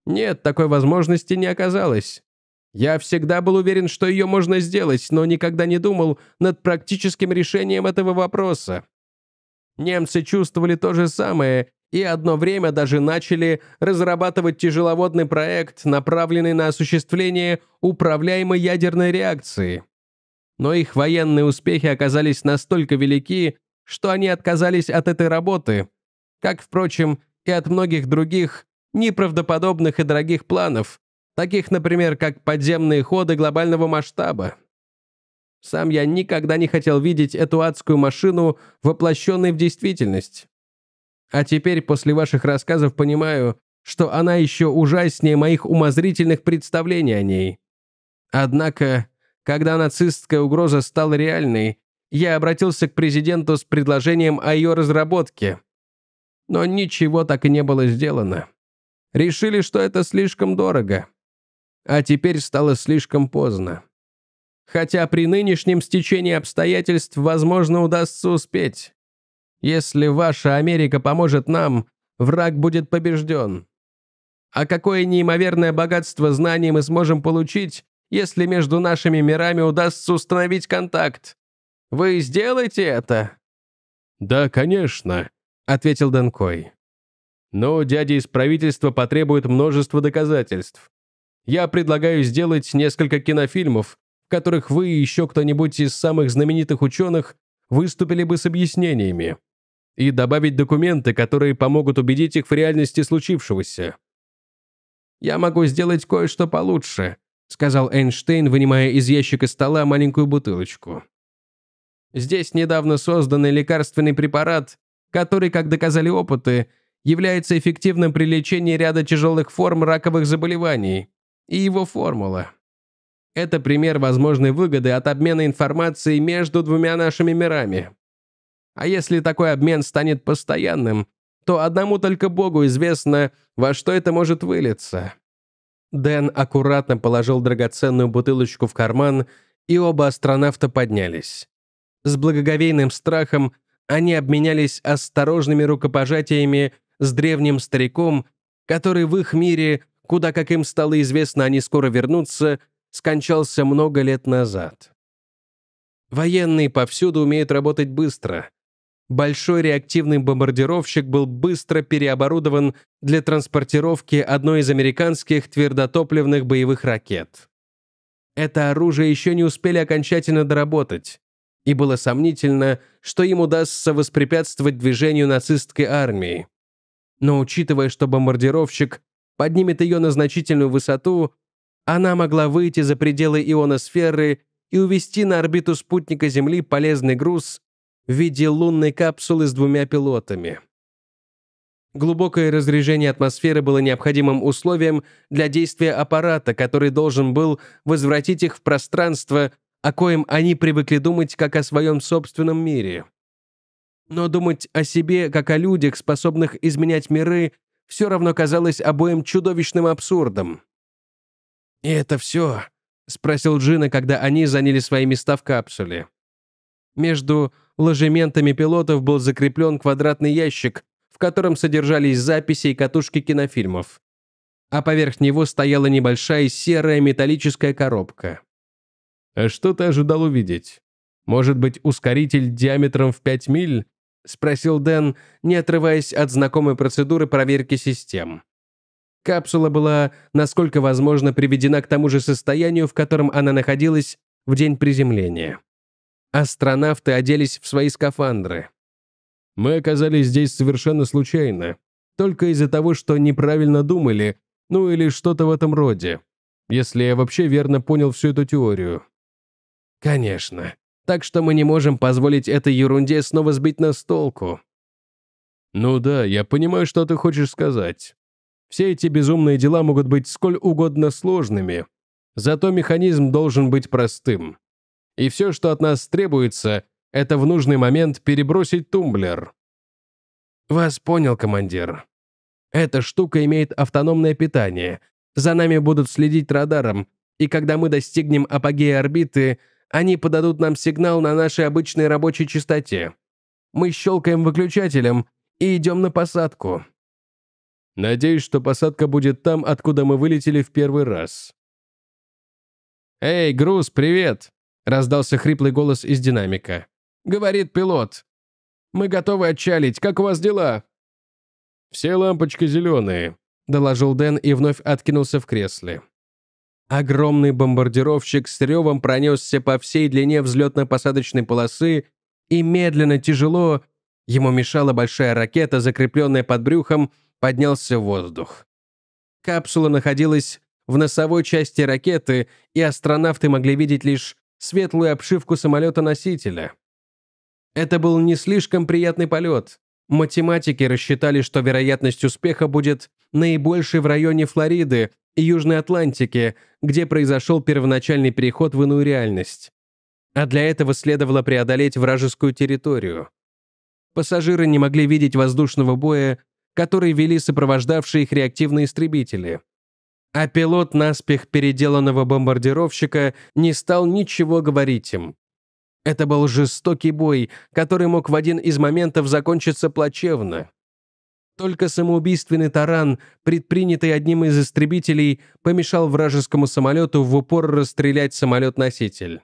«Нет, такой возможности не оказалось. Я всегда был уверен, что ее можно сделать, но никогда не думал над практическим решением этого вопроса. Немцы чувствовали то же самое и одно время даже начали разрабатывать тяжеловодный проект, направленный на осуществление управляемой ядерной реакции. Но их военные успехи оказались настолько велики, что они отказались от этой работы, как, впрочем, и от многих других неправдоподобных и дорогих планов, таких, например, как подземные ходы глобального масштаба. Сам я никогда не хотел видеть эту адскую машину, воплощенной в действительность. А теперь, после ваших рассказов, понимаю, что она еще ужаснее моих умозрительных представлений о ней. Однако, когда нацистская угроза стала реальной, я обратился к президенту с предложением о ее разработке. Но ничего так и не было сделано. Решили, что это слишком дорого. А теперь стало слишком поздно. Хотя при нынешнем стечении обстоятельств, возможно, удастся успеть. Если ваша Америка поможет нам, враг будет побежден. А какое неимоверное богатство знаний мы сможем получить, если между нашими мирами удастся установить контакт? Вы сделаете это?» «Да, конечно», — ответил Данкой. «Но дядя из правительства потребует множество доказательств. Я предлагаю сделать несколько кинофильмов, в которых вы и еще кто-нибудь из самых знаменитых ученых выступили бы с объяснениями. И добавить документы, которые помогут убедить их в реальности случившегося». «Я могу сделать кое-что получше», — сказал Эйнштейн, вынимая из ящика стола маленькую бутылочку. Здесь недавно созданный лекарственный препарат, который, как доказали опыты, является эффективным при лечении ряда тяжелых форм раковых заболеваний. И его формула. Это пример возможной выгоды от обмена информацией между двумя нашими мирами. А если такой обмен станет постоянным, то одному только Богу известно, во что это может вылиться. Дэн аккуратно положил драгоценную бутылочку в карман, и оба астронавта поднялись. С благоговейным страхом они обменялись осторожными рукопожатиями с древним стариком, который в их мире, куда, как им стало известно, они скоро вернутся, скончался много лет назад. Военные повсюду умеют работать быстро. Большой реактивный бомбардировщик был быстро переоборудован для транспортировки одной из американских твердотопливных боевых ракет. Это оружие еще не успели окончательно доработать и было сомнительно, что им удастся воспрепятствовать движению нацистской армии. Но учитывая, что бомбардировщик поднимет ее на значительную высоту, она могла выйти за пределы ионосферы и увести на орбиту спутника Земли полезный груз в виде лунной капсулы с двумя пилотами. Глубокое разрежение атмосферы было необходимым условием для действия аппарата, который должен был возвратить их в пространство о коем они привыкли думать как о своем собственном мире. Но думать о себе, как о людях, способных изменять миры, все равно казалось обоим чудовищным абсурдом. «И это все?» — спросил Джина, когда они заняли свои места в капсуле. Между ложементами пилотов был закреплен квадратный ящик, в котором содержались записи и катушки кинофильмов. А поверх него стояла небольшая серая металлическая коробка. А что ты ожидал увидеть? Может быть, ускоритель диаметром в 5 миль?» — спросил Дэн, не отрываясь от знакомой процедуры проверки систем. Капсула была, насколько возможно, приведена к тому же состоянию, в котором она находилась в день приземления. Астронавты оделись в свои скафандры. «Мы оказались здесь совершенно случайно, только из-за того, что неправильно думали, ну или что-то в этом роде, если я вообще верно понял всю эту теорию», Конечно. Так что мы не можем позволить этой ерунде снова сбить нас с толку. Ну да, я понимаю, что ты хочешь сказать. Все эти безумные дела могут быть сколь угодно сложными, зато механизм должен быть простым. И все, что от нас требуется, это в нужный момент перебросить тумблер. Вас понял, командир. Эта штука имеет автономное питание. За нами будут следить радаром, и когда мы достигнем апогея орбиты — они подадут нам сигнал на нашей обычной рабочей частоте. Мы щелкаем выключателем и идем на посадку. Надеюсь, что посадка будет там, откуда мы вылетели в первый раз. «Эй, груз, привет!» — раздался хриплый голос из динамика. «Говорит пилот. Мы готовы отчалить. Как у вас дела?» «Все лампочки зеленые», — доложил Дэн и вновь откинулся в кресле. Огромный бомбардировщик с ревом пронесся по всей длине взлетно-посадочной полосы и медленно, тяжело, ему мешала большая ракета, закрепленная под брюхом, поднялся в воздух. Капсула находилась в носовой части ракеты, и астронавты могли видеть лишь светлую обшивку самолета-носителя. Это был не слишком приятный полет. Математики рассчитали, что вероятность успеха будет наибольший в районе Флориды и Южной Атлантики, где произошел первоначальный переход в иную реальность. А для этого следовало преодолеть вражескую территорию. Пассажиры не могли видеть воздушного боя, который вели сопровождавшие их реактивные истребители. А пилот наспех переделанного бомбардировщика не стал ничего говорить им. Это был жестокий бой, который мог в один из моментов закончиться плачевно. Только самоубийственный таран, предпринятый одним из истребителей, помешал вражескому самолету в упор расстрелять самолет-носитель.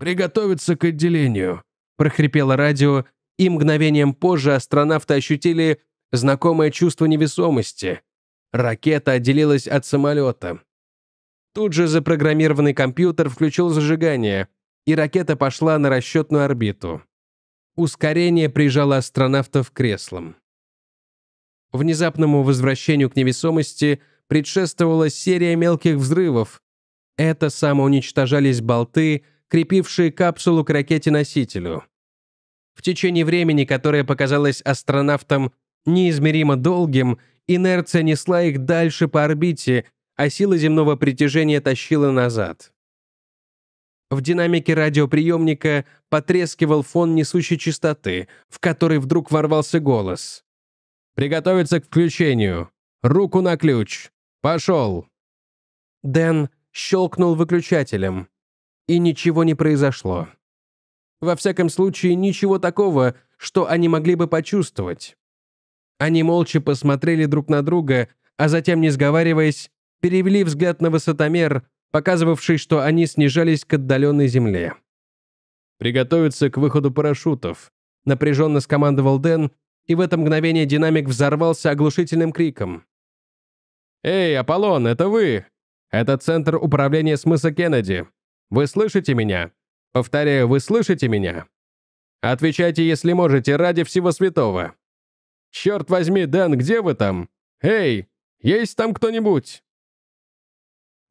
«Приготовиться к отделению», — прохрипело радио, и мгновением позже астронавты ощутили знакомое чувство невесомости. Ракета отделилась от самолета. Тут же запрограммированный компьютер включил зажигание, и ракета пошла на расчетную орбиту. Ускорение прижало астронавтов креслом. Внезапному возвращению к невесомости предшествовала серия мелких взрывов. Это самоуничтожались болты, крепившие капсулу к ракете-носителю. В течение времени, которое показалось астронавтам неизмеримо долгим, инерция несла их дальше по орбите, а сила земного притяжения тащила назад. В динамике радиоприемника потрескивал фон несущей частоты, в который вдруг ворвался голос. Приготовиться к включению. Руку на ключ. Пошел!» Дэн щелкнул выключателем. И ничего не произошло. Во всяком случае, ничего такого, что они могли бы почувствовать. Они молча посмотрели друг на друга, а затем, не сговариваясь, перевели взгляд на высотомер, показывавший, что они снижались к отдаленной земле. «Приготовиться к выходу парашютов», — напряженно скомандовал Дэн, и в это мгновение динамик взорвался оглушительным криком. «Эй, Аполлон, это вы! Это Центр управления смыса Кеннеди. Вы слышите меня? Повторяю, вы слышите меня? Отвечайте, если можете, ради всего святого. Черт возьми, Дэн, где вы там? Эй, есть там кто-нибудь?»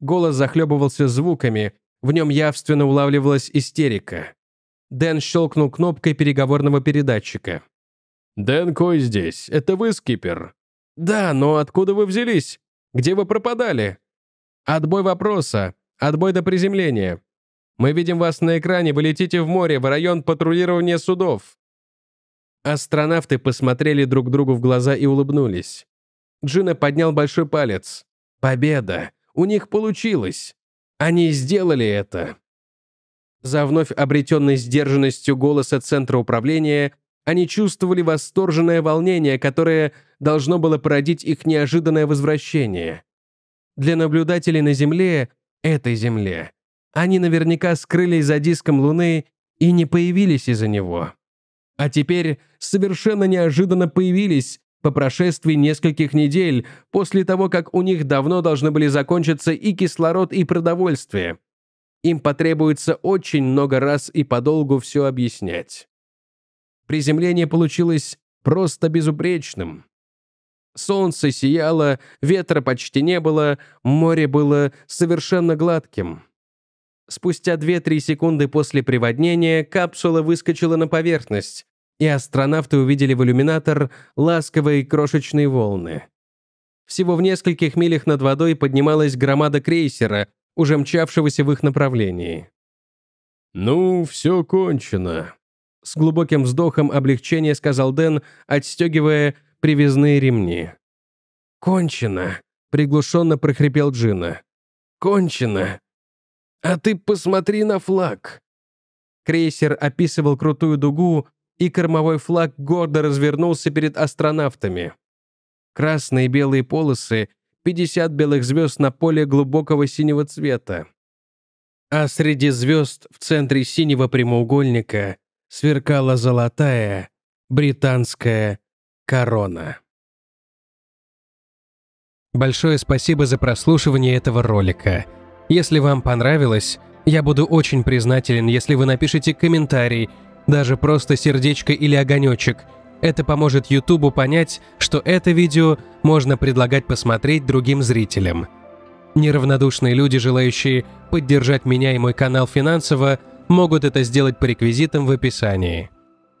Голос захлебывался звуками, в нем явственно улавливалась истерика. Дэн щелкнул кнопкой переговорного передатчика. «Дэн Кой здесь. Это вы, скипер?» «Да, но откуда вы взялись? Где вы пропадали?» «Отбой вопроса. Отбой до приземления. Мы видим вас на экране, вы летите в море, в район патрулирования судов». Астронавты посмотрели друг другу в глаза и улыбнулись. Джина поднял большой палец. «Победа! У них получилось! Они сделали это!» За вновь обретенной сдержанностью голоса Центра управления они чувствовали восторженное волнение, которое должно было породить их неожиданное возвращение. Для наблюдателей на Земле, этой Земле, они наверняка скрылись за диском Луны и не появились из-за него. А теперь совершенно неожиданно появились по прошествии нескольких недель после того, как у них давно должны были закончиться и кислород, и продовольствие. Им потребуется очень много раз и подолгу все объяснять. Приземление получилось просто безупречным. Солнце сияло, ветра почти не было, море было совершенно гладким. Спустя 2-3 секунды после приводнения капсула выскочила на поверхность, и астронавты увидели в иллюминатор ласковые крошечные волны. Всего в нескольких милях над водой поднималась громада крейсера, уже мчавшегося в их направлении. «Ну, все кончено», с глубоким вздохом облегчения сказал Дэн, отстегивая привязные ремни. «Кончено!» — приглушенно прохрипел Джина. «Кончено! А ты посмотри на флаг!» Крейсер описывал крутую дугу, и кормовой флаг гордо развернулся перед астронавтами. Красные и белые полосы, 50 белых звезд на поле глубокого синего цвета. А среди звезд в центре синего прямоугольника сверкала золотая британская корона. Большое спасибо за прослушивание этого ролика. Если вам понравилось, я буду очень признателен, если вы напишите комментарий, даже просто сердечко или огонечек. Это поможет Ютубу понять, что это видео можно предлагать посмотреть другим зрителям. Неравнодушные люди, желающие поддержать меня и мой канал финансово, могут это сделать по реквизитам в описании.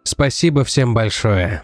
Спасибо всем большое.